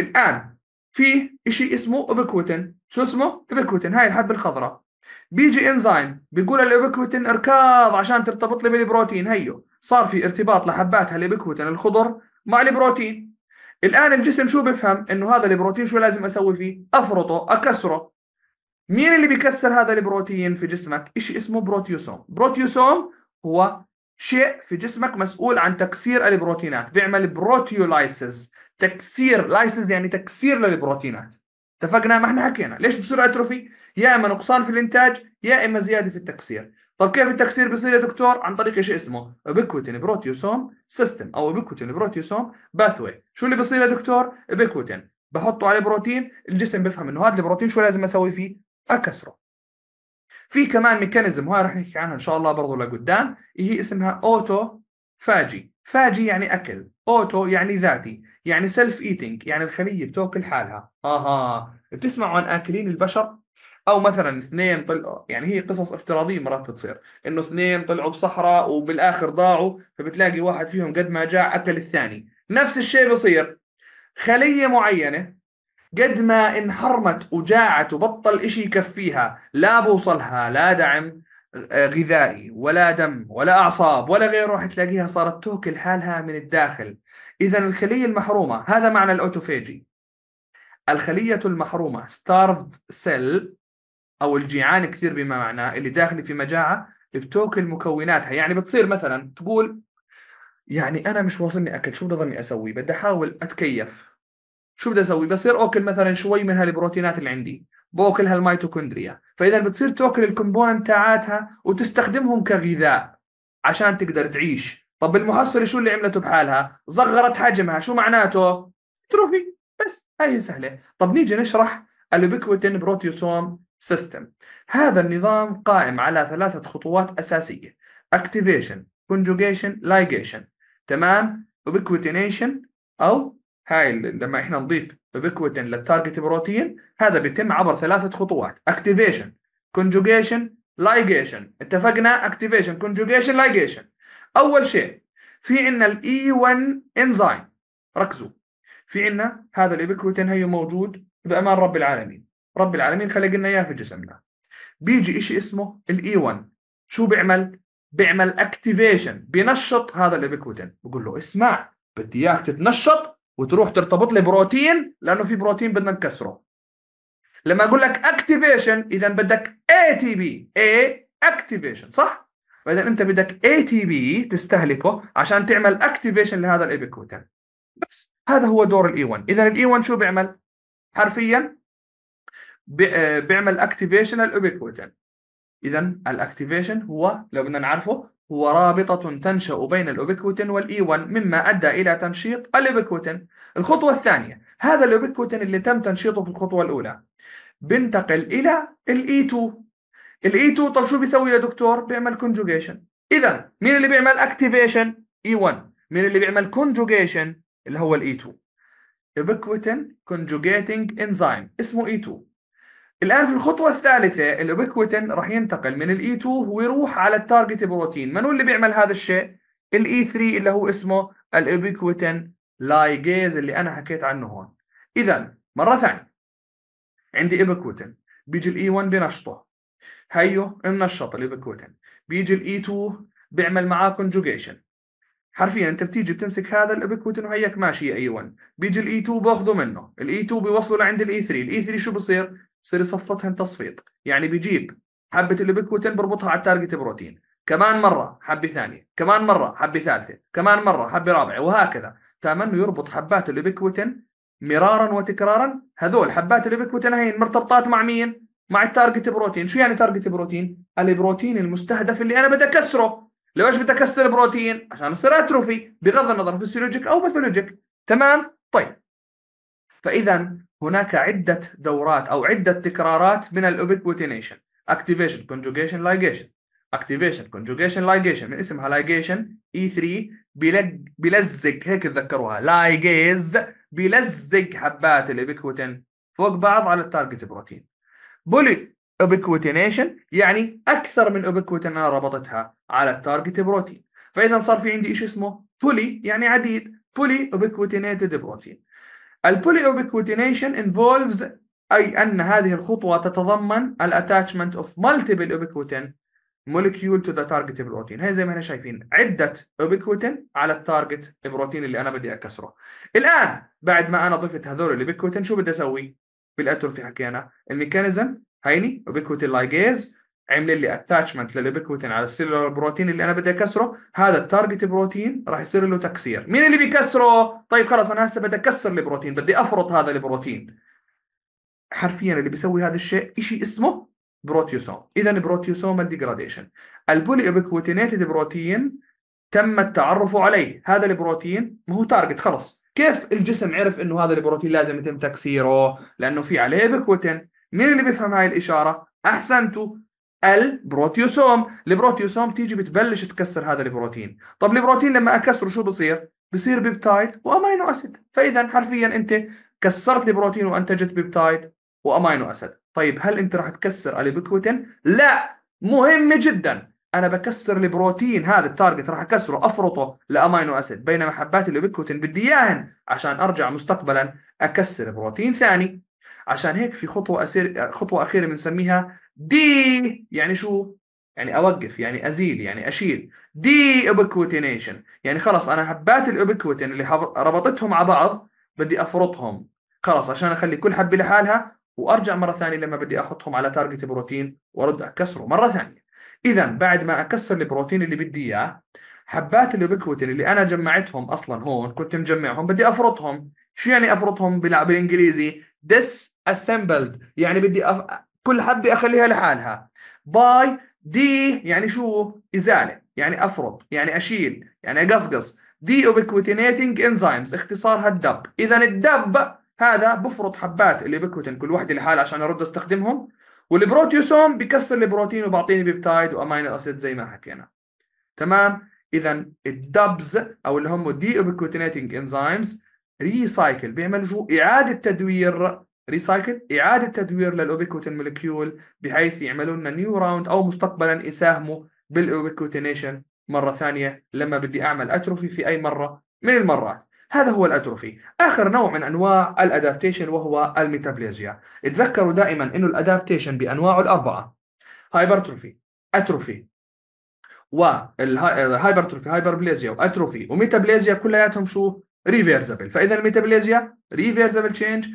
الآن في شيء اسمه اوبيكوتين شو اسمه؟ اوبيكوتين هاي الحبة الخضراء بيجي انزيم بيقول الاوبيكوتين اركض عشان ترتبط لي بالبروتين هيو صار في ارتباط لحبات الاوبكوتين الخضر مع البروتين الان الجسم شو بفهم انه هذا البروتين شو لازم اسوي فيه افرطه اكسره مين اللي بيكسر هذا البروتين في جسمك شيء اسمه بروتيوسوم بروتيوسوم هو شيء في جسمك مسؤول عن تكسير البروتينات بيعمل بروتيولايسز تكسير لايسز يعني تكسير للبروتينات اتفقنا ما احنا حكينا ليش بصير اتروفي يا اما نقصان في الانتاج يا اما زياده في التكسير طب كيف التكسير بيصير يا دكتور؟ عن طريق شيء اسمه ابيكوتين بروتيوسوم سيستم او ابيكوتين بروتيوسوم باثوي، شو اللي بيصير يا دكتور؟ ابيكوتين بحطه على بروتين، الجسم بيفهم انه هذا البروتين شو لازم اسوي فيه؟ اكسره. في كمان ميكانيزم وهي رح نحكي عنها ان شاء الله برضه لقدام هي اسمها اوتو فاجي، فاجي يعني اكل، اوتو يعني ذاتي، يعني سيلف ايتنج، يعني الخليه بتاكل حالها، اها، بتسمعوا عن اكلين البشر؟ او مثلا اثنين طلعوا يعني هي قصص افتراضيه مرات بتصير انه اثنين طلعوا بصحراء وبالاخر ضاعوا فبتلاقي واحد فيهم قد ما جاع اكل الثاني نفس الشيء بصير خليه معينه قد ما انحرمت وجاعت وبطل إشي يكفيها لا بوصلها لا دعم آه، غذائي ولا دم ولا أعصاب ولا غيره راح تلاقيها صارت توكل حالها من الداخل إذا الخلية المحرومة هذا معنى الأوتوفيجي الخلية المحرومة starved cell او الجيعان كثير بما معناه اللي داخلي في مجاعه بتاكل مكوناتها يعني بتصير مثلا تقول يعني انا مش واصلني اكل شو بدي اسوي بدي احاول اتكيف شو بدي اسوي بصير اوكل مثلا شوي من هالبروتينات اللي عندي باكل هالميتوكوندريا فاذا بتصير تاكل الكومبوننت تاعاتها وتستخدمهم كغذاء عشان تقدر تعيش طب المحصله شو اللي عملته بحالها صغرت حجمها شو معناته تروفي بس هاي سهله طب نيجي نشرح الوبيكوتين بروتيوسوم System هذا النظام قائم على ثلاثة خطوات أساسية Activation Conjugation Ligation تمام Ubiquitination أو هاي لما احنا نضيف Ubiquitin للتارجت بروتين هذا بيتم عبر ثلاثة خطوات Activation Conjugation Ligation اتفقنا Activation Conjugation Ligation أول شيء في عنا الـ e 1 Enzyme ركزوا في عنا هذا الايبيكوتين هي موجود بامان رب العالمين رب العالمين خلق لنا اياه في جسمنا بيجي شيء اسمه الاي 1 e شو بيعمل بيعمل اكتيفيشن بينشط هذا الابيكوتين بقول له اسمع بدي اياك تتنشط وتروح ترتبط لي بروتين لانه في بروتين بدنا نكسره لما اقول لك اكتيفيشن اذا بدك اي تي بي اي اكتيفيشن صح فاذا انت بدك اي تي بي تستهلكه عشان تعمل اكتيفيشن لهذا الابيكوتين بس هذا هو دور الاي 1 e اذا الاي 1 e شو بيعمل حرفيا آه، بيعمل اكتيفيشن الاوبيكويتال اذا الاكتيفيشن هو لو بدنا نعرفه هو رابطة تنشأ بين الأوبيكوتين والإي 1 مما أدى إلى تنشيط الأوبيكوتين. الخطوة الثانية هذا الأوبيكوتين اللي تم تنشيطه في الخطوة الأولى بنتقل إلى الإي 2 الإي 2 طب شو بيسوي يا دكتور؟ بيعمل كونجوجيشن. إذا مين اللي بيعمل أكتيفيشن؟ إي 1 مين اللي بيعمل كونجوجيشن؟ اللي هو الإي 2 أوبيكوتين Conjugating إنزيم اسمه إي e 2 الآن في الخطوة الثالثة الاوبيكوتين راح ينتقل من الاي 2 e ويروح على التارجت بروتين من هو اللي بيعمل هذا الشيء؟ الاي 3 e اللي هو اسمه الاوبيكوتين لايجيز اللي أنا حكيت عنه هون إذا مرة ثانية عندي ايبيكوتين بيجي الاي 1 e بنشطه هيو منشط الايبيكوتين بيجي الاي 2 بيعمل معاه كونجوجيشن حرفيا انت بتيجي بتمسك هذا الاوبيكويتين وهيك ماشي يا اي 1 بيجي الاي 2 باخذه منه الاي 2 بيوصله لعند الاي 3 الاي 3 شو بصير بصير يصفطهن تصفيط يعني بيجيب حبه الليبكوتين بربطها على التارجت بروتين كمان مره حبه ثانيه كمان مره حبه ثالثه كمان مره حبه رابعه وهكذا تام انه يربط حبات الليبكوتين مرارا وتكرارا هذول حبات الليبكوتين هين مرتبطات مع مين مع التارجت بروتين شو يعني تارجت بروتين البروتين المستهدف اللي انا بدي اكسره ليش بدي اكسر بروتين عشان يصير اتروفي بغض النظر فيسيولوجيك او باثولوجيك تمام طيب فاذا هناك عدة دورات أو عدة تكرارات من الأوبيكوتينيشن activation conjugation ligation activation conjugation ligation من اسمها ligation E3 بيلزق هيك تذكروها لايجيز بيلزق حبات الابيكوتين فوق بعض على التارجت بروتين بولي اوبيكوتينيشن يعني اكثر من اوبيكوتين انا ربطتها على التارجت بروتين فاذا صار في عندي شيء اسمه بولي يعني عديد بولي اوبيكوتينيتد بروتين البوليوبيكوتينيشن انفولفز أي أن هذه الخطوة تتضمن الاتاتشمنت اوف مالتيبل اوبيكوتين مولكيول تو ذا تارجت بروتين هي زي ما احنا شايفين عده اوبيكوتين على التارجت البروتين اللي انا بدي اكسره الان بعد ما انا ضفت هذول الاوبيكوتين شو بدي اسوي بالاتروفي حكينا الميكانيزم هيني اوبيكوتين لايجيز عمل لي اتاتشمنت للبيكوتين على السيلولر بروتين اللي انا بدي اكسره هذا التارجت بروتين راح يصير له تكسير مين اللي بيكسره طيب خلص انا هسه بدي اكسر البروتين بدي افرط هذا البروتين حرفيا اللي بيسوي هذا الشيء شيء اسمه بروتيوسوم اذا بروتيوسومال ديجراديشن البولي ابيكوتينيتد بروتين تم التعرف عليه هذا البروتين ما هو تارجت خلص كيف الجسم عرف انه هذا البروتين لازم يتم تكسيره لانه في عليه بيكوتين مين اللي بيفهم هاي الاشاره احسنتوا البروتيوسوم البروتيوسوم تيجي بتبلش تكسر هذا البروتين طب البروتين لما اكسره شو بصير بصير بيبتايد وامينو اسيد فاذا حرفيا انت كسرت البروتين وانتجت بيبتايد وامينو اسيد طيب هل انت راح تكسر البيكوتين لا مهم جدا انا بكسر البروتين هذا التارجت راح اكسره افرطه لامينو اسيد بينما حبات الابيكوتين بدي اياهن عشان ارجع مستقبلا اكسر بروتين ثاني عشان هيك في خطوه أسير خطوه اخيره بنسميها دي يعني شو يعني اوقف يعني ازيل يعني اشيل دي اوبكوتينيشن يعني خلص انا حبات الاوبكوتين اللي ربطتهم مع بعض بدي افرطهم خلص عشان اخلي كل حبه لحالها وارجع مره ثانيه لما بدي احطهم على تارجت بروتين وارد اكسره مره ثانيه اذا بعد ما اكسر البروتين اللي بدي اياه حبات الاوبكوتين اللي انا جمعتهم اصلا هون كنت مجمعهم بدي افرطهم شو يعني افرطهم بالانجليزي ديس assembled يعني بدي أف... كل حبة أخليها لحالها by دي يعني شو إزالة يعني أفرض يعني أشيل يعني أقصقص دي ubiquitinating enzymes اختصارها الدب إذا الدب هذا بفرض حبات الابيكوتين كل وحده لحالها عشان ارد استخدمهم والبروتيوسوم بكسر البروتين وبعطيني بيبتايد وامينو اسيد زي ما حكينا تمام اذا الدبز او اللي هم دي اوبيكوتينيتنج انزيمز ريسايكل بيعملوا شو اعاده تدوير ريسايكل إعادة تدوير للأوبيكوتين مولكيول بحيث يعملون لنا نيو راوند أو مستقبلا يساهموا بالأوبيكوتينيشن مرة ثانية لما بدي أعمل أتروفي في أي مرة من المرات هذا هو الاتروفي اخر نوع من انواع الادابتيشن وهو الميتابليزيا اتذكروا دائما انه الادابتيشن بانواعه الاربعه هايبرتروفي اتروفي والهايبرتروفي هايبربليزيا واتروفي وميتابليزيا كلياتهم شو ريفيرزبل فاذا الميتابليزيا ريفيرزبل تشينج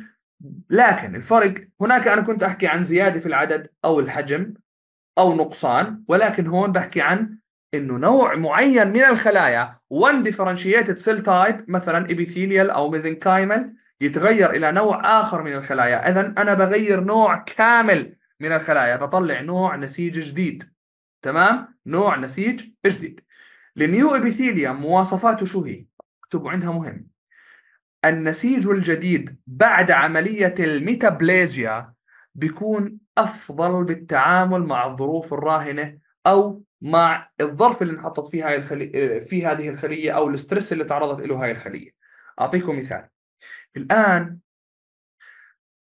لكن الفرق هناك انا كنت احكي عن زياده في العدد او الحجم او نقصان ولكن هون بحكي عن انه نوع معين من الخلايا وان ديفرنشيتد سيل تايب مثلا ابيثيليال او ميزنكايمال يتغير الى نوع اخر من الخلايا اذا انا بغير نوع كامل من الخلايا بطلع نوع نسيج جديد تمام نوع نسيج جديد النيو ابيثيليوم مواصفاته شو هي اكتبوا عندها مهم النسيج الجديد بعد عملية الميتابليزيا بيكون أفضل بالتعامل مع الظروف الراهنة أو مع الظرف اللي انحطت فيه هاي الخلي... في هذه الخلية أو الاسترس اللي تعرضت له هاي الخلية أعطيكم مثال الآن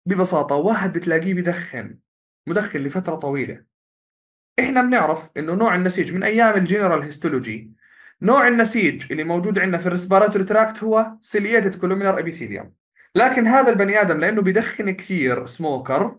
ببساطة واحد بتلاقيه بدخن مدخن لفترة طويلة احنا بنعرف انه نوع النسيج من ايام الجنرال هيستولوجي نوع النسيج اللي موجود عندنا في الريسبيراتوري تراكت هو سيليتد كولومينار ابيثيليوم لكن هذا البني ادم لانه بيدخن كثير سموكر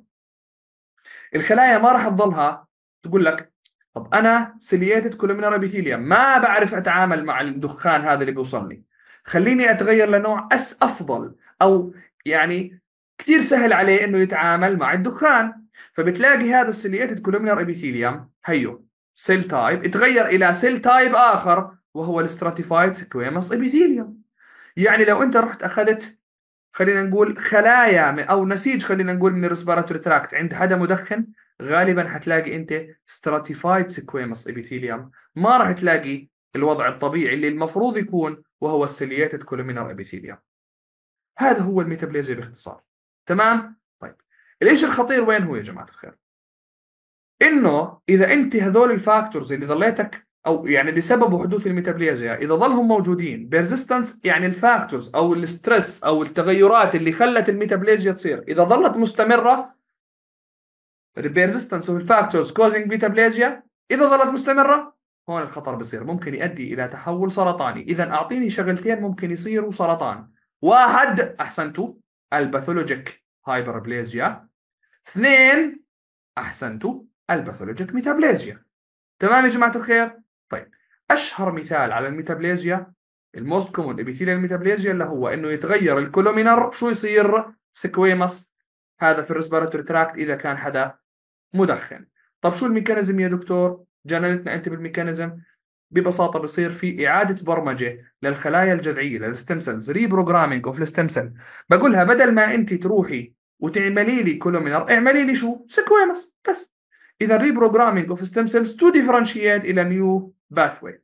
الخلايا ما راح تضلها تقول لك طب انا سيليتد كولومينار ابيثيليوم ما بعرف اتعامل مع الدخان هذا اللي بيوصلني خليني اتغير لنوع اس افضل او يعني كثير سهل عليه انه يتعامل مع الدخان فبتلاقي هذا السيليتد كولومينار ابيثيليوم هيو سيل تايب اتغير الى سيل تايب اخر وهو الستراتيفايد سكويمس ابيثيليوم يعني لو انت رحت اخذت خلينا نقول خلايا او نسيج خلينا نقول من الريسبيراتوري تراكت عند حدا مدخن غالبا حتلاقي انت ستراتيفايد سكويمس ابيثيليوم ما راح تلاقي الوضع الطبيعي اللي المفروض يكون وهو السيليتد كولومينر ابيثيليوم هذا هو الميتابليزي باختصار تمام طيب ليش الخطير وين هو يا جماعه الخير انه اذا انت هذول الفاكتورز اللي ضليتك او يعني بسبب حدوث الميتابليزيا اذا ظلهم موجودين بيرزيستنس يعني الفاكتورز او الاسترس او التغيرات اللي خلت الميتابليزيا تصير اذا ظلت مستمره البيرزيستنس اوف الفاكتورز كوزنج ميتابليزيا اذا ظلت مستمره هون الخطر بصير ممكن يؤدي الى تحول سرطاني اذا اعطيني شغلتين ممكن يصيروا سرطان واحد احسنتوا الباثولوجيك هايبربليزيا اثنين احسنتوا الباثولوجيك ميتابليزيا تمام يا جماعه الخير اشهر مثال على الميتابليزيا الموست كومون ابيثيليال ميتابليزيا اللي هو انه يتغير الكولومينر شو يصير سكويمس هذا في الريسبيراتوري تراكت اذا كان حدا مدخن طب شو الميكانيزم يا دكتور جننتنا انت بالميكانيزم ببساطه بصير في اعاده برمجه للخلايا الجذعيه للستم سيلز بروجرامينج اوف الستم سيل بقولها بدل ما انت تروحي وتعملي لي كولومينر اعملي لي شو سكويمس بس اذا بروجرامينج اوف ستم سيلز تو ديفرنشيات الى نيو باثوي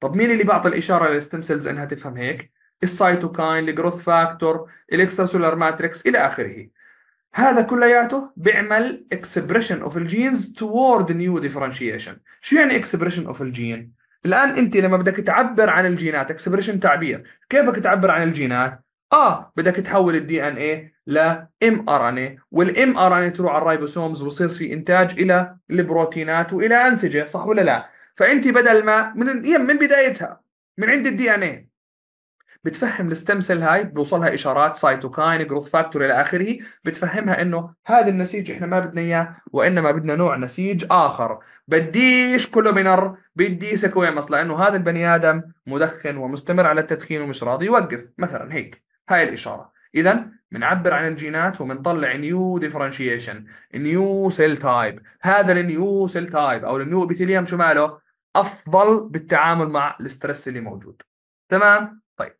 طب مين اللي بيعطي الاشاره للستم سيلز انها تفهم هيك السيتوكاين الجروث فاكتور الاكسترا سولار ماتريكس الى اخره هذا كلياته بيعمل اكسبريشن اوف الجينز توورد نيو ديفرنشيشن شو يعني اكسبريشن اوف الجين الان انت لما بدك تعبر عن الجينات اكسبريشن تعبير كيف بدك تعبر عن الجينات اه بدك تحول الدي ان اي ل ام ار ان اي والام ار ان اي تروح على الرايبوسومز وصير في انتاج الى البروتينات والى انسجه صح ولا لا فانت بدل ما من من بدايتها من عند الدي ان اي بتفهم الستم سيل هاي بوصلها اشارات سايتوكاين جروث فاكتور الى اخره بتفهمها انه هذا النسيج احنا ما بدنا اياه وانما بدنا نوع نسيج اخر بديش كلومينر بدي سكويمس لانه هذا البني ادم مدخن ومستمر على التدخين ومش راضي يوقف مثلا هيك هاي الاشاره اذا بنعبر عن الجينات وبنطلع نيو ديفرنشيشن نيو سيل تايب هذا النيو سيل تايب او النيو ابيثيليوم شو ماله افضل بالتعامل مع الاسترس اللي موجود تمام طيب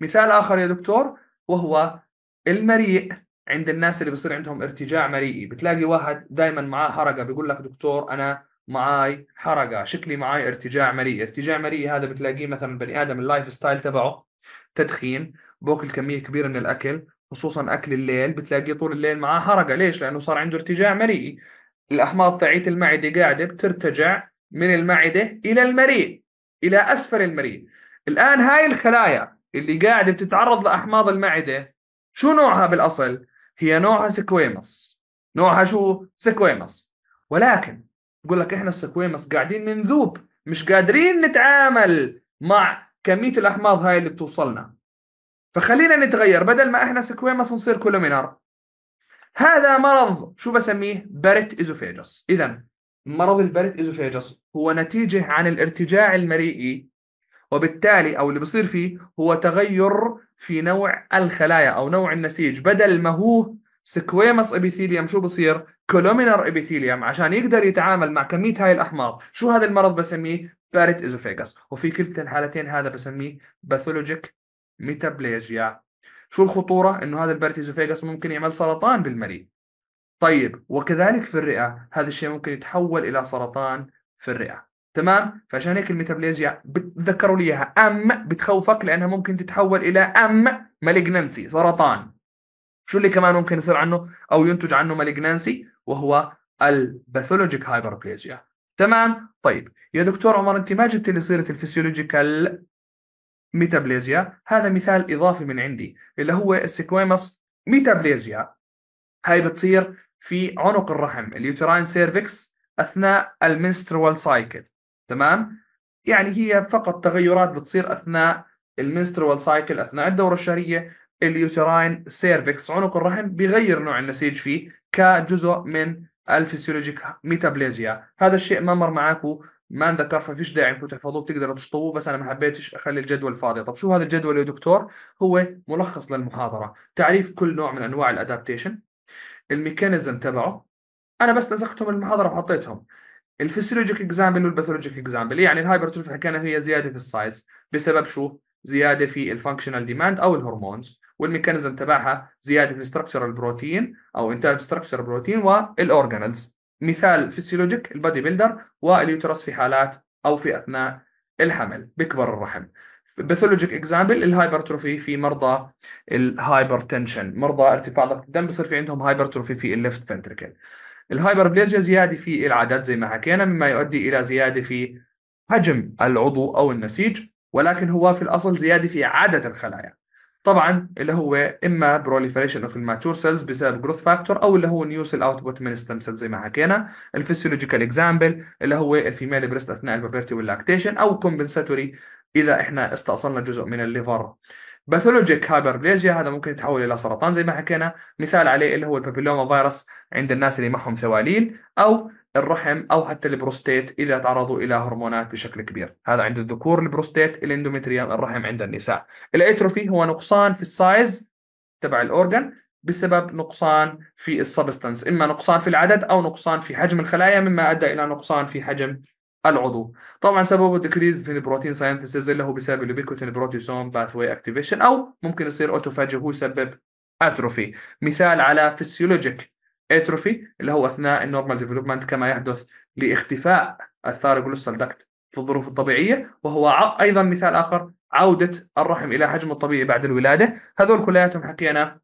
مثال اخر يا دكتور وهو المريء عند الناس اللي بيصير عندهم ارتجاع مريئي بتلاقي واحد دائما معاه حرقه بيقول لك دكتور انا معاي حرقه شكلي معاي ارتجاع مريئي ارتجاع مريئي هذا بتلاقيه مثلا بني ادم اللايف ستايل تبعه تدخين باكل كميه كبيره من الاكل خصوصا اكل الليل بتلاقيه طول الليل معاه حرقه ليش لانه صار عنده ارتجاع مريئي الاحماض تاعيه المعده قاعده بترتجع من المعدة إلى المريء إلى أسفل المريء الآن هاي الخلايا اللي قاعدة بتتعرض لأحماض المعدة شو نوعها بالأصل؟ هي نوعها سكويمس نوعها شو؟ سكويمس ولكن بقول لك إحنا السكويمس قاعدين منذوب مش قادرين نتعامل مع كمية الأحماض هاي اللي بتوصلنا فخلينا نتغير بدل ما إحنا سكويمس نصير كولومينار هذا مرض شو بسميه؟ بارت إزوفيجس إذا مرض البرد ايزوفيجس هو نتيجة عن الارتجاع المريئي وبالتالي أو اللي بصير فيه هو تغير في نوع الخلايا أو نوع النسيج بدل ما هو سكويمس ابيثيليوم شو بصير؟ كولومينر ابيثيليوم عشان يقدر يتعامل مع كميه هاي الاحماض، شو هذا المرض بسميه؟ بارت ايزوفيجس وفي كلتا الحالتين هذا بسميه باثولوجيك ميتابليجيا. شو الخطوره؟ انه هذا البارت ايزوفيجس ممكن يعمل سرطان بالمريء. طيب وكذلك في الرئة هذا الشيء ممكن يتحول إلى سرطان في الرئة تمام فعشان هيك الميتابليزيا بتذكروا لي اياها ام بتخوفك لانها ممكن تتحول الى ام مالجنانسي سرطان شو اللي كمان ممكن يصير عنه او ينتج عنه مالجنانسي وهو الباثولوجيك هايبربليزيا تمام طيب يا دكتور عمر انت ما جبت لي سيره الفسيولوجيكال ميتابليزيا هذا مثال اضافي من عندي اللي هو السكويمس ميتابليزيا هاي بتصير في عنق الرحم اليوتراين سيرفكس اثناء المنسترول سايكل تمام يعني هي فقط تغيرات بتصير اثناء المنسترول سايكل اثناء الدوره الشهريه اليوتراين سيرفكس عنق الرحم بيغير نوع النسيج فيه كجزء من الفسيولوجيك ميتابليزيا هذا الشيء ما مر معاكم ما انذكر ففيش داعي انكم تحفظوه بتقدروا تشطبوه بس انا ما حبيتش اخلي الجدول فاضي طب شو هذا الجدول يا دكتور هو ملخص للمحاضره تعريف كل نوع من انواع الادابتيشن الميكانيزم تبعه انا بس نسختهم المحاضره وحطيتهم الفسيولوجيك اكزامبل والباثولوجيك اكزامبل يعني الهايبرتروفي حكينا هي زياده في السايز بسبب شو؟ زياده في الفانكشنال ديماند او الهرمونز والميكانيزم تبعها زياده في ستراكشر بروتين او انتاج ستراكشر بروتين والاورجانلز مثال فسيولوجيك البادي بيلدر واليوترس في حالات او في اثناء الحمل بكبر الرحم باثولوجيك اكزامبل الهايبرتروفي في مرضى الهايبرتنشن مرضى ارتفاع ضغط الدم بصير في عندهم هايبرتروفي في الليفت فنتركل الهايبربليزيا زياده في العدد زي ما حكينا مما يؤدي الى زياده في حجم العضو او النسيج ولكن هو في الاصل زياده في عدد الخلايا طبعا اللي هو اما بروليفريشن اوف الماتور سيلز بسبب جروث فاكتور او اللي هو نيو سيل اوتبوت من ستم سيلز زي ما حكينا الفسيولوجيكال اكزامبل اللي هو الفيميل بريست اثناء البوبرتي واللاكتيشن او كومبنساتوري اذا احنا استأصلنا جزء من الليفر باثولوجيك هايبربليجيا هذا ممكن يتحول الى سرطان زي ما حكينا مثال عليه اللي هو البابيلوما فيروس عند الناس اللي معهم ثواليل او الرحم او حتى البروستيت اذا تعرضوا الى هرمونات بشكل كبير هذا عند الذكور البروستيت الاندوميتريوم الرحم عند النساء الاتروفي هو نقصان في السايز تبع الاورجن بسبب نقصان في السبستنس اما نقصان في العدد او نقصان في حجم الخلايا مما ادى الى نقصان في حجم العضو طبعا سببه ديكريز في البروتين ساينثيسيس اللي هو بسبب البيكوتين بروتيزوم باثوي اكتيفيشن او ممكن يصير اوتوفاجي هو سبب اتروفي مثال على فيسيولوجيك اتروفي اللي هو اثناء النورمال ديفلوبمنت كما يحدث لاختفاء الثايروجلوسال دكت في الظروف الطبيعيه وهو ايضا مثال اخر عوده الرحم الى حجمه الطبيعي بعد الولاده هذول كلياتهم حكينا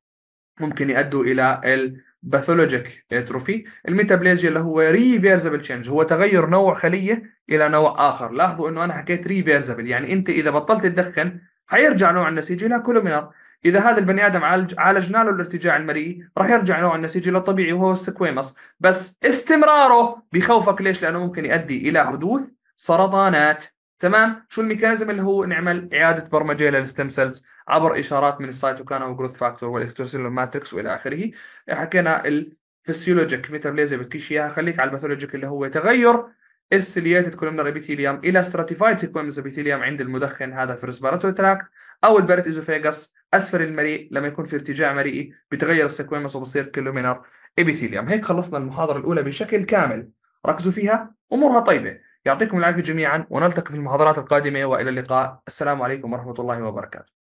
ممكن يؤدوا الى ال باثولوجيك اتروفي الميتابليزيا اللي هو ريفيرسبل تشينج هو تغير نوع خليه الى نوع اخر لاحظوا انه انا حكيت ريفيرسبل يعني انت اذا بطلت تدخن حيرجع نوع النسيج الى كولومينار اذا هذا البني ادم عالج عالجنا له الارتجاع المرئي راح يرجع نوع النسيج الى الطبيعي وهو السكويمس بس استمراره بخوفك ليش لانه ممكن يؤدي الى حدوث سرطانات تمام شو الميكانيزم اللي هو نعمل اعاده برمجه للستم سيلز عبر اشارات من السيتوكاين وجروث فاكتور والاكستروسيلولر ماتريكس والى اخره حكينا الفسيولوجيك ميتابوليزم بدكيش اياها خليك على الباثولوجيك اللي هو تغير السلياتد كولومنر ابيثيليوم الى ستراتيفايد سيكونز ابيثيليوم عند المدخن هذا في الريسبيراتوري تراكت او البارت ايزوفيجاس اسفل المريء لما يكون في ارتجاع مريئي بتغير السيكونز وبصير كولومنر ابيثيليوم هيك خلصنا المحاضره الاولى بشكل كامل ركزوا فيها امورها طيبه يعطيكم العافية جميعا ونلتقي في المحاضرات القادمة وإلى اللقاء السلام عليكم ورحمة الله وبركاته